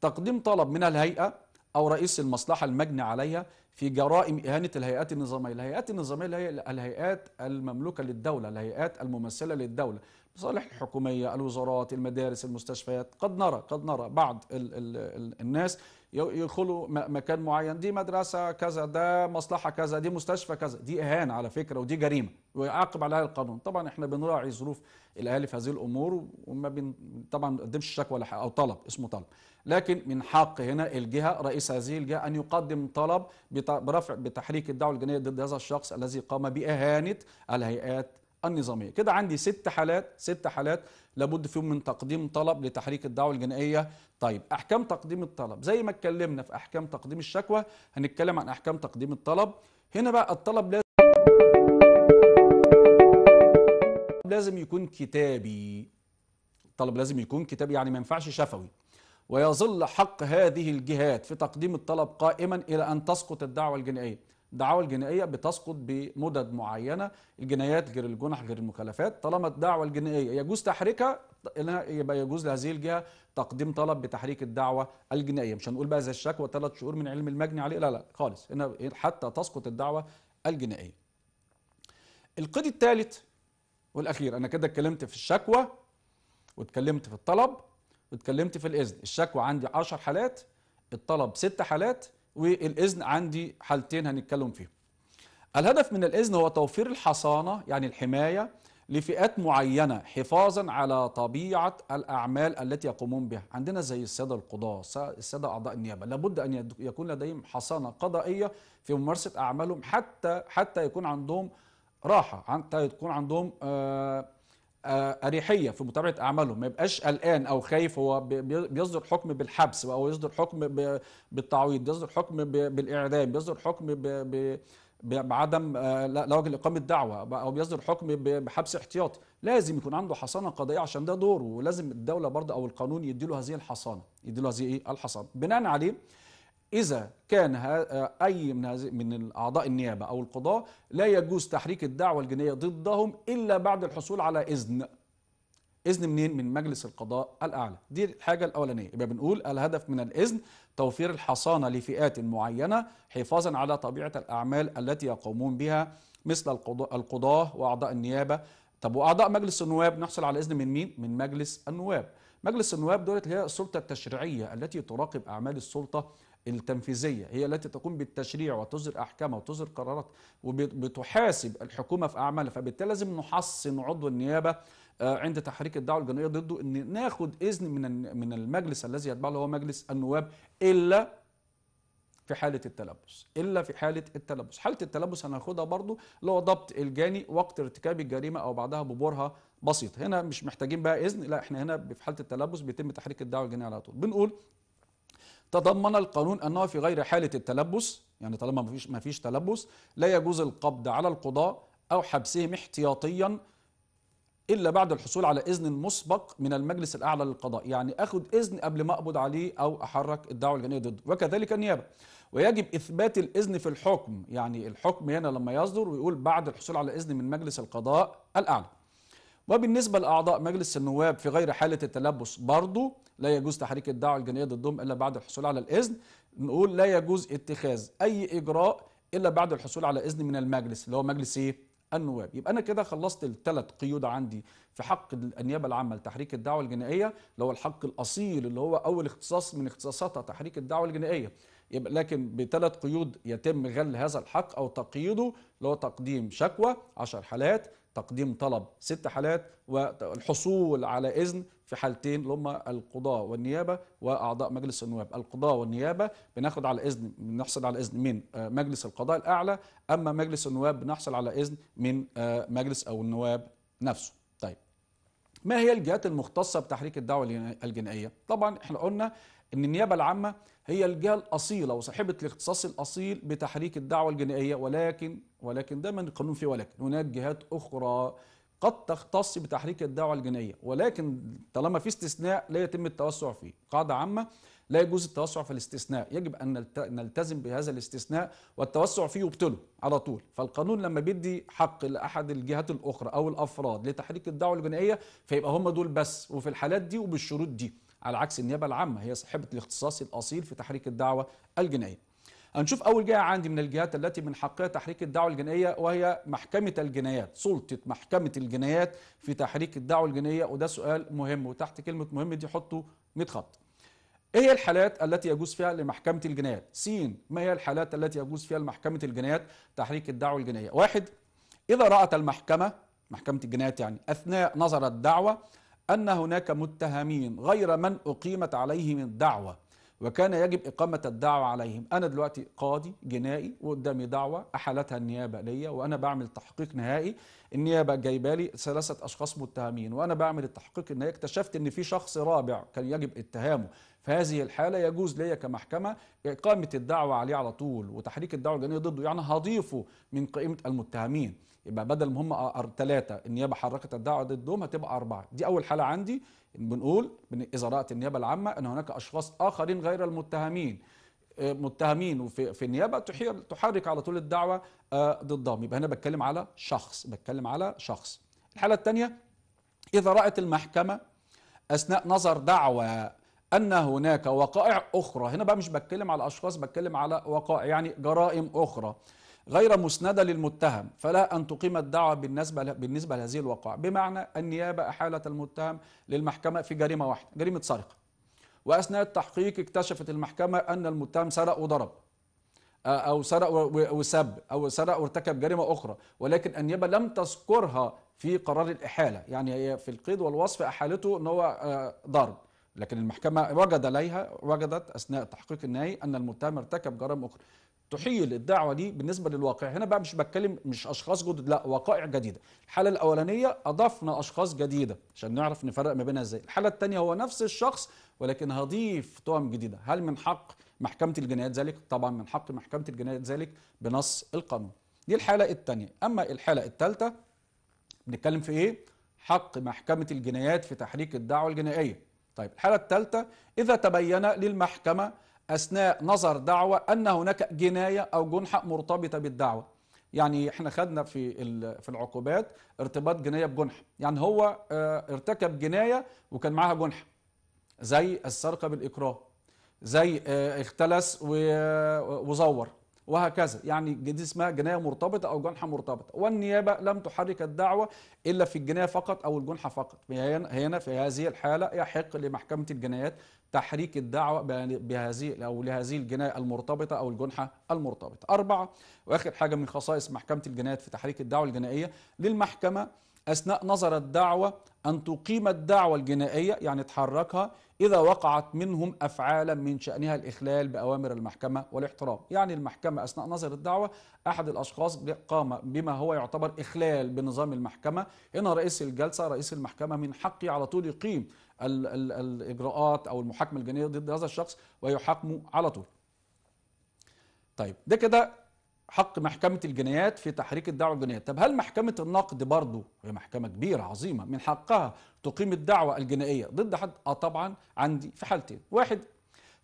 S1: تقديم طلب من الهيئه او رئيس المصلحه المجني عليها في جرائم إهانة الهيئات النظامية الهيئات النظامية هي الهيئات المملوكة للدولة الهيئات الممثلة للدولة مصالح الحكومية الوزارات المدارس المستشفيات قد نرى قد نرى بعض الـ الـ الـ الناس يدخلوا مكان معين دي مدرسه كذا ده مصلحه كذا دي مستشفى كذا دي اهانه على فكره ودي جريمه ويعاقب عليها القانون طبعا احنا بنراعي ظروف الاهالي في هذه الامور وما بن طبعا ما بنقدمش شكوى ولا حاجه او طلب اسمه طلب لكن من حق هنا الجهه رئيس هذه الجهه ان يقدم طلب برفع بتحريك الدعوه الجنائيه ضد هذا الشخص الذي قام باهانه الهيئات النظاميه كده عندي ست حالات ست حالات لابد فيهم من تقديم طلب لتحريك الدعوه الجنائيه طيب احكام تقديم الطلب زي ما اتكلمنا في احكام تقديم الشكوى هنتكلم عن احكام تقديم الطلب هنا بقى الطلب لازم يكون كتابي الطلب لازم يكون كتابي يعني ما ينفعش شفوي ويظل حق هذه الجهات في تقديم الطلب قائما الى ان تسقط الدعوه الجنائيه الدعاوى الجنائيه بتسقط بمدد معينه الجنايات غير الجنح غير المخالفات طالما الدعوى الجنائيه يجوز تحريكها يبقى يجوز لهذه الجهه تقديم طلب بتحريك الدعوه الجنائيه مش هنقول بقى زي الشكوى ثلاث شهور من علم المجني عليه لا لا خالص هنا حتى تسقط الدعوه الجنائيه القيد الثالث والاخير انا كده اتكلمت في الشكوى واتكلمت في الطلب واتكلمت في الاذن الشكوى عندي 10 حالات الطلب 6 حالات والاذن عندي حالتين هنتكلم فيهم الهدف من الاذن هو توفير الحصانه يعني الحمايه لفئات معينه حفاظا على طبيعه الاعمال التي يقومون بها عندنا زي الساده القضاه الساده اعضاء النيابه لابد ان يكون لديهم حصانه قضائيه في ممارسه اعمالهم حتى حتى يكون عندهم راحه حتى يكون عندهم آه آه، اريحيه في متابعه أعماله ما يبقاش قلقان او خايف هو بيصدر حكم بالحبس او يصدر حكم بالتعويض يصدر حكم بالاعدام يصدر حكم بعدم آه، لوجه اقامه دعوه او بيصدر حكم بحبس احتياطي لازم يكون عنده حصانه قضائيه عشان ده دوره ولازم الدوله برضه او القانون يديله هذه الحصانه يديله هذه ايه الحصانه بناء عليه إذا كان آه، أي من من أعضاء النيابة أو القضاة لا يجوز تحريك الدعوة الجنائية ضدهم إلا بعد الحصول على إذن إذن منين؟ من مجلس القضاء الأعلى دي الحاجة الأولانية يبقى بنقول الهدف من الإذن توفير الحصانة لفئات معينة حفاظا على طبيعة الأعمال التي يقومون بها مثل القضاة وأعضاء النيابة طب وأعضاء مجلس النواب نحصل على إذن من مين؟ من مجلس النواب مجلس النواب دولت هي السلطة التشريعية التي تراقب أعمال السلطة التنفيذية هي التي تقوم بالتشريع وتصدر أحكامها وتصدر قرارات وبتحاسب الحكومة في أعمالها فبالتالي لازم نحصن عضو النيابة آه، عند تحريك الدعوة الجنائية ضده أن ناخد إذن من من المجلس الذي يتبع له هو مجلس النواب إلا في حالة التلبس إلا في حالة التلبس حالة التلبس هناخدها برضو اللي هو ضبط الجاني وقت ارتكاب الجريمة أو بعدها ببورها بسيط هنا مش محتاجين بقى إذن لا إحنا هنا في حالة التلبس بيتم تحريك الدعوة الجنائية على طول بنقول تضمن القانون أنه في غير حالة التلبس يعني طالما مفيش, مفيش تلبس لا يجوز القبض على القضاء أو حبسهم احتياطيا إلا بعد الحصول على إذن مسبق من المجلس الأعلى للقضاء يعني أخذ إذن قبل ما أقبض عليه أو أحرك الدعوة الجنائية ضده وكذلك النيابة ويجب إثبات الإذن في الحكم يعني الحكم هنا لما يصدر ويقول بعد الحصول على إذن من مجلس القضاء الأعلى وبالنسبة لأعضاء مجلس النواب في غير حالة التلبس برضه لا يجوز تحريك الدعوة الجنائية ضدهم إلا بعد الحصول على الإذن نقول لا يجوز اتخاذ أي إجراء إلا بعد الحصول على إذن من المجلس اللي هو مجلس إيه؟ النواب يبقى انا كده خلصت الثلاث قيود عندي في حق النيابه العامه لتحريك الدعوه الجنائيه اللي هو الحق الاصيل اللي هو اول اختصاص من اختصاصاتها تحريك الدعوه الجنائيه يبقى لكن بثلاث قيود يتم غل هذا الحق او تقييده اللي هو تقديم شكوى 10 حالات تقديم طلب ست حالات والحصول على اذن في حالتين اللي هم القضاء والنيابه واعضاء مجلس النواب القضاء والنيابه بناخد على اذن بنحصل على اذن من آه، مجلس القضاء الاعلى اما مجلس النواب بنحصل على اذن من آه، مجلس او النواب نفسه طيب ما هي الجهات المختصه بتحريك الدعوه الجنائيه طبعا احنا قلنا ان النيابه العامه هي الجهه الاصيله وصاحبه الاختصاص الاصيل بتحريك الدعوه الجنائيه ولكن ولكن دائما القانون فيه ولكن هناك جهات اخرى قد تختص بتحريك الدعوة الجنائية ولكن طالما في استثناء لا يتم التوسع فيه قاعدة عامة لا يجوز التوسع في الاستثناء يجب أن نلتزم بهذا الاستثناء والتوسع فيه يبطله على طول فالقانون لما بيدي حق لأحد الجهات الأخرى أو الأفراد لتحريك الدعوة الجنائية فيبقى هم دول بس وفي الحالات دي وبالشروط دي على عكس النيابة العامة هي صاحبة الاختصاص الأصيل في تحريك الدعوة الجنائية هنشوف أول جهة عندي من الجهات التي من حقها تحريك الدعوة الجنائية وهي محكمة الجنايات سلطة محكمة الجنايات في تحريك الدعوة الجنائية وده سؤال مهم وتحت كلمة مهم دي حطوا 100 خط ايه هي الحالات التي يجوز فيها لمحكمة الجنايات؟ س ما هي الحالات التي يجوز فيها لمحكمة الجنايات تحريك الدعوة الجنائية؟ واحد إذا رأت المحكمة محكمة الجنايات يعني أثناء نظر الدعوة أن هناك متهمين غير من أقيمت عليهم الدعوة وكان يجب إقامة الدعوة عليهم أنا دلوقتي قاضي جنائي وقدامي دعوة أحالتها النيابة ليا وأنا بعمل تحقيق نهائي النيابة جايبة لي ثلاثة أشخاص متهمين وأنا بعمل التحقيق النهائي اكتشفت إن في شخص رابع كان يجب اتهامه في هذه الحالة يجوز ليا كمحكمة إقامة الدعوة عليه على طول وتحريك الدعوة الجنائية ضده يعني هضيفه من قائمة المتهمين يبقى بدل ما هم ثلاثة النيابة حركت الدعوة ضدهم هتبقى أربعة دي أول حالة عندي بنقول اذا رات النيابه العامه ان هناك اشخاص اخرين غير المتهمين آه، متهمين وفي في النيابه تحرك على طول الدعوه آه، ضدهم يبقى هنا بتكلم على شخص بتكلم على شخص الحاله الثانيه اذا رات المحكمه اثناء نظر دعوى ان هناك وقائع اخرى هنا بقى مش بتكلم على اشخاص بتكلم على وقائع يعني جرائم اخرى غير مسندة للمتهم فلا أن تقيم الدعوة بالنسبة بالنسبة لهذه الوقائع بمعنى النيابة أحالت المتهم للمحكمة في جريمة واحدة جريمة سرقة وأثناء التحقيق اكتشفت المحكمة أن المتهم سرق وضرب آه، أو سرق وسب أو سرق وارتكب جريمة أخرى ولكن النيابة لم تذكرها في قرار الإحالة يعني هي في القيد والوصف أحالته أن هو آه، ضرب لكن المحكمة وجد عليها وجدت أثناء تحقيق النهائي أن المتهم ارتكب جرائم أخرى تحيل الدعوه دي بالنسبه للواقع هنا بقى مش بتكلم مش اشخاص جدد لا وقائع جديده الحاله الاولانيه اضفنا اشخاص جديده عشان نعرف نفرق ما بينها ازاي الحاله الثانيه هو نفس الشخص ولكن هضيف تهم جديده هل من حق محكمه الجنايات ذلك طبعا من حق محكمه الجنايات ذلك بنص القانون دي الحاله الثانيه اما الحاله الثالثه بنتكلم في ايه حق محكمه الجنايات في تحريك الدعوه الجنائيه طيب الحاله الثالثه اذا تبين للمحكمه أثناء نظر دعوة أن هناك جناية أو جنحة مرتبطة بالدعوة يعني احنا خدنا في في العقوبات ارتباط جنايه بجنح يعني هو آه، ارتكب جنايه وكان معاها جنح زي السرقه بالاكراه زي آه، اختلس آه، وزور وهكذا يعني دي اسمها جناية مرتبطة أو جنحة مرتبطة والنيابة لم تحرك الدعوة إلا في الجناية فقط أو الجنحة فقط هنا في هذه الحالة يحق لمحكمة الجنايات تحريك الدعوة بهذه أو لهذه الجناية المرتبطة أو الجنحة المرتبطة أربعة وآخر حاجة من خصائص محكمة الجنايات في تحريك الدعوة الجنائية للمحكمة أثناء نظر الدعوة أن تقيم الدعوة الجنائية يعني تحركها إذا وقعت منهم أفعالا من شأنها الإخلال بأوامر المحكمة والاحترام يعني المحكمة أثناء نظر الدعوة أحد الأشخاص قام بما هو يعتبر إخلال بنظام المحكمة هنا رئيس الجلسة رئيس المحكمة من حقي على طول يقيم الإجراءات أو المحاكمة الجنائية ضد هذا الشخص ويحاكمه على طول طيب ده كده حق محكمة الجنايات في تحريك الدعوة الجنائية طب هل محكمة النقد برضه هي محكمة كبيرة عظيمة من حقها تقيم الدعوة الجنائية ضد حد اه طبعا عندي في حالتين واحد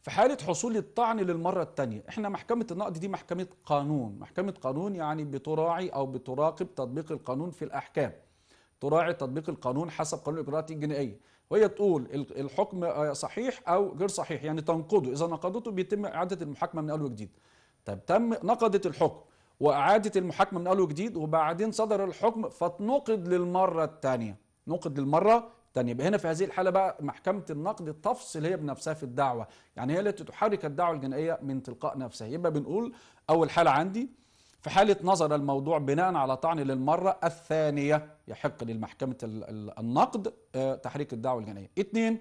S1: في حالة حصول الطعن للمرة الثانية احنا محكمة النقد دي محكمة قانون محكمة قانون يعني بتراعي او بتراقب تطبيق القانون في الاحكام تراعي تطبيق القانون حسب قانون الاجراءات الجنائيه وهي تقول الحكم آه، صحيح او غير صحيح يعني تنقضه اذا نقضته بيتم اعاده المحاكمه من اول وجديد طب تم نقضت الحكم واعادت المحاكمه من اول وجديد وبعدين صدر الحكم فتنقض للمره الثانيه نقض للمره الثانيه يبقى هنا في هذه الحاله بقى محكمه النقد تفصل هي بنفسها في الدعوه يعني هي التي تحرك الدعوه الجنائيه من تلقاء نفسها يبقى بنقول اول حاله عندي في حالة نظر الموضوع بناء على طعن للمرة الثانية يحق للمحكمة النقد آه، تحريك الدعوة الجنائية. اثنين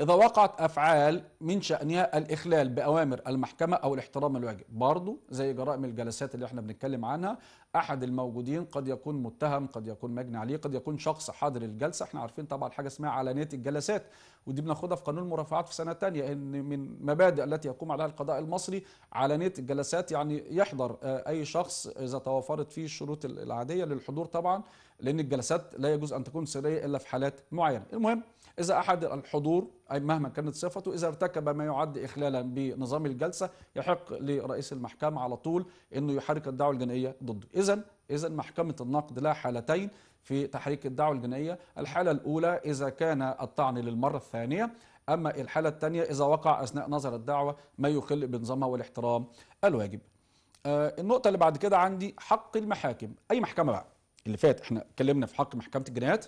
S1: إذا وقعت أفعال من شأنها الإخلال بأوامر المحكمة أو الاحترام الواجب برضو زي جرائم الجلسات اللي احنا بنتكلم عنها أحد الموجودين قد يكون متهم قد يكون مجني عليه قد يكون شخص حاضر الجلسة احنا عارفين طبعا حاجة اسمها علانية الجلسات ودي بناخدها في قانون المرافعات في سنه ثانيه ان من مبادئ التي يقوم عليها القضاء المصري علانيه الجلسات يعني يحضر آه، اي شخص اذا توفرت فيه الشروط العاديه للحضور طبعا لان الجلسات لا يجوز ان تكون سريه الا في حالات معينه المهم اذا احد الحضور اي مهما كانت صفته اذا ارتكب ما يعد اخلالا بنظام الجلسه يحق لرئيس المحكمه على طول انه يحرك الدعوه الجنائيه ضده اذا إذا محكمة النقد لها حالتين في تحريك الدعوة الجنائية الحالة الأولى إذا كان الطعن للمرة الثانية أما الحالة الثانية إذا وقع أثناء نظر الدعوة ما يخل بنظامها والاحترام الواجب آه، النقطة اللي بعد كده عندي حق المحاكم أي محكمة بقى اللي فات احنا اتكلمنا في حق محكمة الجنايات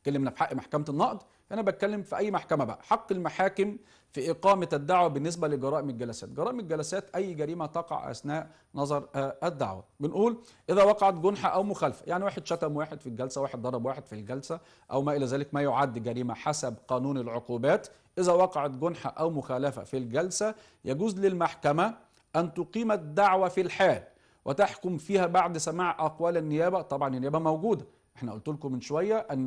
S1: اتكلمنا في حق محكمة النقد انا بتكلم في اي محكمه بقى حق المحاكم في اقامه الدعوه بالنسبه لجرائم الجلسات جرائم الجلسات اي جريمه تقع اثناء نظر آه، الدعوه بنقول اذا وقعت جنحه او مخالفه يعني واحد شتم واحد في الجلسه واحد ضرب واحد في الجلسه او ما الى ذلك ما يعد جريمه حسب قانون العقوبات اذا وقعت جنحه او مخالفه في الجلسه يجوز للمحكمه ان تقيم الدعوه في الحال وتحكم فيها بعد سماع اقوال النيابه طبعا النيابه موجوده احنا قلت لكم من شويه ان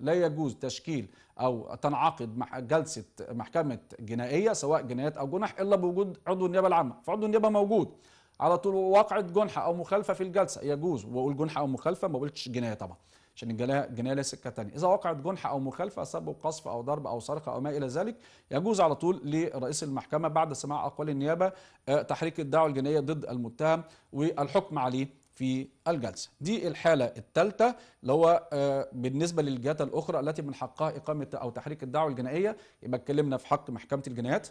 S1: لا يجوز تشكيل او تنعقد جلسه محكمه جنائيه سواء جنايات او جنح الا بوجود عضو النيابه العامه فعضو النيابه موجود على طول وقعة جنحة أو مخالفة في الجلسة يجوز وأقول جنحة أو مخالفة ما قلتش جناية طبعا عشان الجناية لها سكة تانية إذا وقعت جنحة أو مخالفة سبب قصف أو ضرب أو سرقة أو ما إلى ذلك يجوز على طول لرئيس المحكمة بعد سماع أقوال النيابة آه، تحريك الدعوة الجنائية ضد المتهم والحكم عليه في الجلسة دي الحالة الثالثة اللي هو آه، بالنسبة للجهات الأخرى التي من حقها إقامة أو تحريك الدعوة الجنائية يبقى اتكلمنا في حق محكمة الجنايات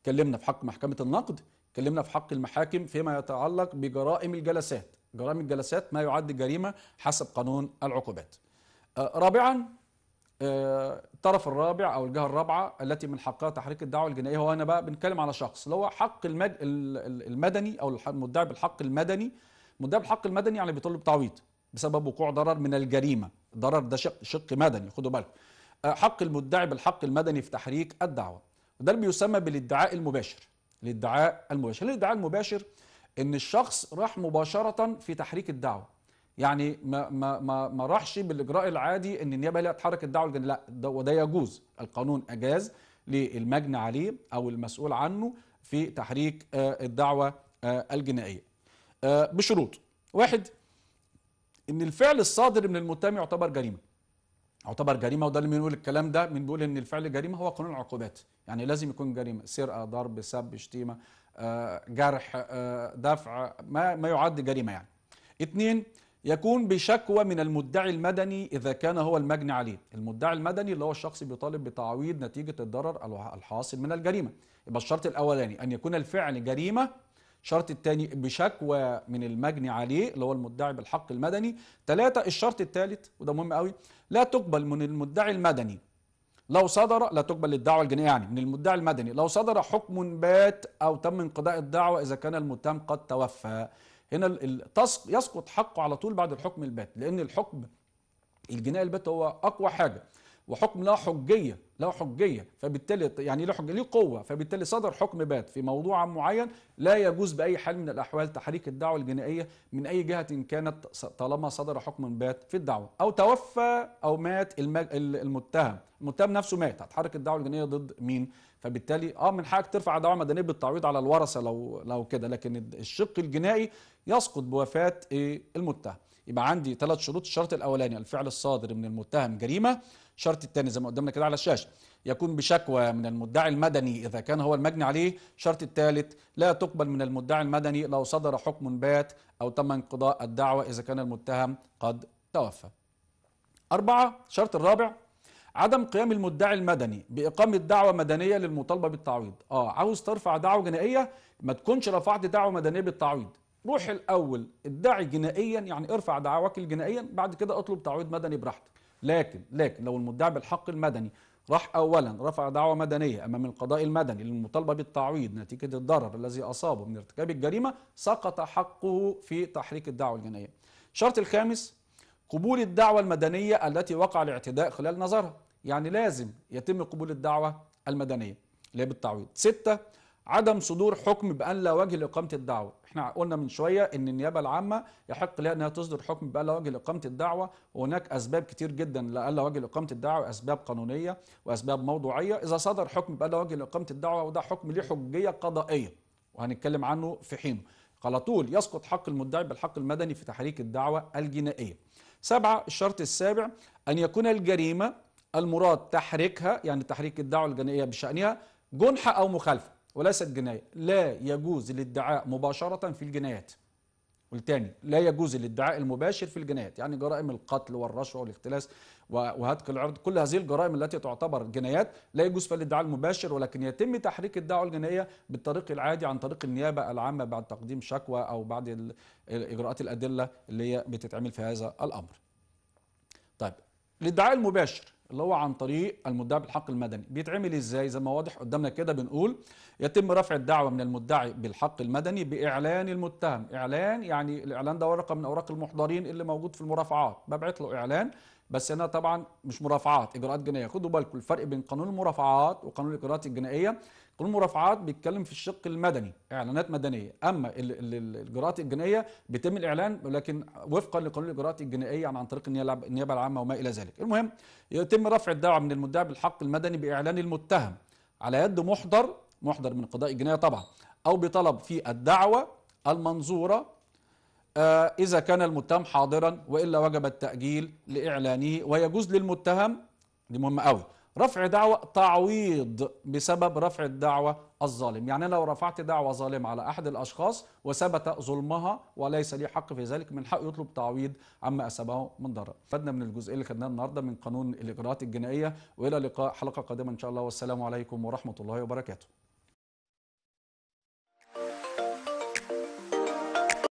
S1: اتكلمنا في حق محكمة النقد اتكلمنا في حق المحاكم فيما يتعلق بجرائم الجلسات جرائم الجلسات ما يعد جريمة حسب قانون العقوبات آه، رابعا آه، الطرف الرابع او الجهه الرابعه التي من حقها تحريك الدعوه الجنائيه هو انا بقى بنتكلم على شخص اللي هو حق المدني او المدعي بالحق المدني مدعي الحق المدني يعني بيطلب تعويض بسبب وقوع ضرر من الجريمه الضرر ده شق شق مدني خدوا بالكم آه، حق المدعي بالحق المدني في تحريك الدعوه وده اللي بيسمى بالادعاء المباشر الادعاء المباشر الادعاء المباشر ان الشخص راح مباشره في تحريك الدعوه يعني ما ما ما, ما راحش بالاجراء العادي ان النيابه لا تحرك الدعوه الجنائيه لا ده وده يجوز القانون اجاز للمجني عليه او المسؤول عنه في تحريك آه، الدعوه آه، الجنائيه آه، بشروط واحد ان الفعل الصادر من المتهم يعتبر جريمه يعتبر جريمه وده اللي بنقول الكلام ده من بيقول ان الفعل جريمه هو قانون العقوبات يعني لازم يكون جريمه سرقه ضرب سب شتيمه آه، جرح آه، دفع ما ما يعد جريمه يعني اثنين يكون بشكوى من المدعي المدني اذا كان هو المجني عليه المدعي المدني اللي هو الشخص بيطالب بتعويض نتيجه الضرر الحاصل من الجريمه يبقى الشرط الاولاني ان يكون الفعل جريمه الشرط الثاني بشكوى من المجني عليه اللي هو المدعي بالحق المدني ثلاثة الشرط الثالث وده مهم قوي لا تقبل من المدعي المدني لو صدر لا تقبل الدعوة الجنائية يعني من المدعي المدني لو صدر حكم بات أو تم انقضاء الدعوة إذا كان المتهم قد توفى هنا يسقط حقه على طول بعد الحكم البات لأن الحكم الجنائي البات هو أقوى حاجة وحكم لا حجية له حجيه فبالتالي يعني له حجيه ليه قوه فبالتالي صدر حكم بات في موضوع معين لا يجوز باي حال من الاحوال تحريك الدعوه الجنائيه من اي جهه إن كانت طالما صدر حكم بات في الدعوه او توفى او مات المتهم المتهم نفسه مات هتحرك الدعوه الجنائيه ضد مين فبالتالي اه من حقك ترفع دعوه مدنيه بالتعويض على الورثه لو لو كده لكن الشق الجنائي يسقط بوفاه إيه؟ المتهم يبقى عندي ثلاث شروط الشرط الاولاني الفعل الصادر من المتهم جريمه الشرط الثاني زي ما قدامنا كده على الشاشه يكون بشكوى من المدعي المدني اذا كان هو المجني عليه الشرط الثالث لا تقبل من المدعي المدني لو صدر حكم بات او تم انقضاء الدعوه اذا كان المتهم قد توفى أربعة الشرط الرابع عدم قيام المدعي المدني بإقامة دعوة مدنية للمطالبة بالتعويض اه عاوز ترفع دعوة جنائية ما تكونش رفعت دعوة مدنية بالتعويض روح الأول ادعي جنائيا يعني ارفع دعواك الجنائيا بعد كده اطلب تعويض مدني براحتك لكن لكن لو المدعي بالحق المدني راح اولا رفع دعوى مدنيه امام القضاء المدني للمطالبه بالتعويض نتيجه الضرر الذي اصابه من ارتكاب الجريمه سقط حقه في تحريك الدعوى الجنائيه. الشرط الخامس قبول الدعوى المدنيه التي وقع الاعتداء خلال نظرها، يعني لازم يتم قبول الدعوى المدنيه اللي هي بالتعويض. سته عدم صدور حكم بان لا وجه لاقامه الدعوه احنا قلنا من شويه ان النيابه العامه يحق لها انها تصدر حكم بان لا وجه لاقامه الدعوه وهناك اسباب كتير جدا لان لا وجه لاقامه الدعوه اسباب قانونيه واسباب موضوعيه اذا صدر حكم بان لا وجه لاقامه الدعوه وده حكم ليه حجيه قضائيه وهنتكلم عنه في حينه على طول يسقط حق المدعي بالحق المدني في تحريك الدعوه الجنائيه سبعة الشرط السابع أن يكون الجريمة المراد تحريكها يعني تحريك الدعوة الجنائية بشأنها جنحه أو مخالفة وليست جناية لا يجوز الادعاء مباشرة في الجنايات والتاني لا يجوز الادعاء المباشر في الجنايات يعني جرائم القتل والرشوة والاختلاس وهتك العرض كل هذه الجرائم التي تعتبر جنايات لا يجوز فيها الادعاء المباشر ولكن يتم تحريك الدعوة الجنائية بالطريق العادي عن طريق النيابة العامة بعد تقديم شكوى أو بعد إجراءات الأدلة اللي هي بتتعمل في هذا الأمر طيب الادعاء المباشر اللي هو عن طريق المدعي بالحق المدني بيتعمل ازاي زي ما واضح قدامنا كده بنقول يتم رفع الدعوه من المدعي بالحق المدني باعلان المتهم اعلان يعني الاعلان ده ورقه من اوراق المحضرين اللي موجود في المرافعات ببعت له اعلان بس هنا طبعا مش مرافعات اجراءات جنائيه خدوا بالكم الفرق بين قانون المرافعات وقانون الاجراءات الجنائيه قانون المرافعات بيتكلم في الشق المدني اعلانات مدنيه اما الاجراءات الجنائيه بيتم الاعلان لكن وفقا لقانون الاجراءات الجنائيه عن طريق النيابه العامه وما الى ذلك المهم يتم رفع الدعوى من المدعي بالحق المدني باعلان المتهم على يد محضر محضر من قضاء الجنايه طبعا او بطلب في الدعوه المنظوره آه، إذا كان المتهم حاضرا وإلا وجب التأجيل لإعلانه ويجوز للمتهم دي مهمة قوي رفع دعوة تعويض بسبب رفع الدعوة الظالم يعني لو رفعت دعوة ظالمة على أحد الأشخاص وثبت ظلمها وليس لي حق في ذلك من حق يطلب تعويض عما أسبه من ضرر فدنا من الجزء اللي خدناه النهاردة من قانون الإجراءات الجنائية وإلى لقاء حلقة قادمة إن شاء الله والسلام عليكم ورحمة الله وبركاته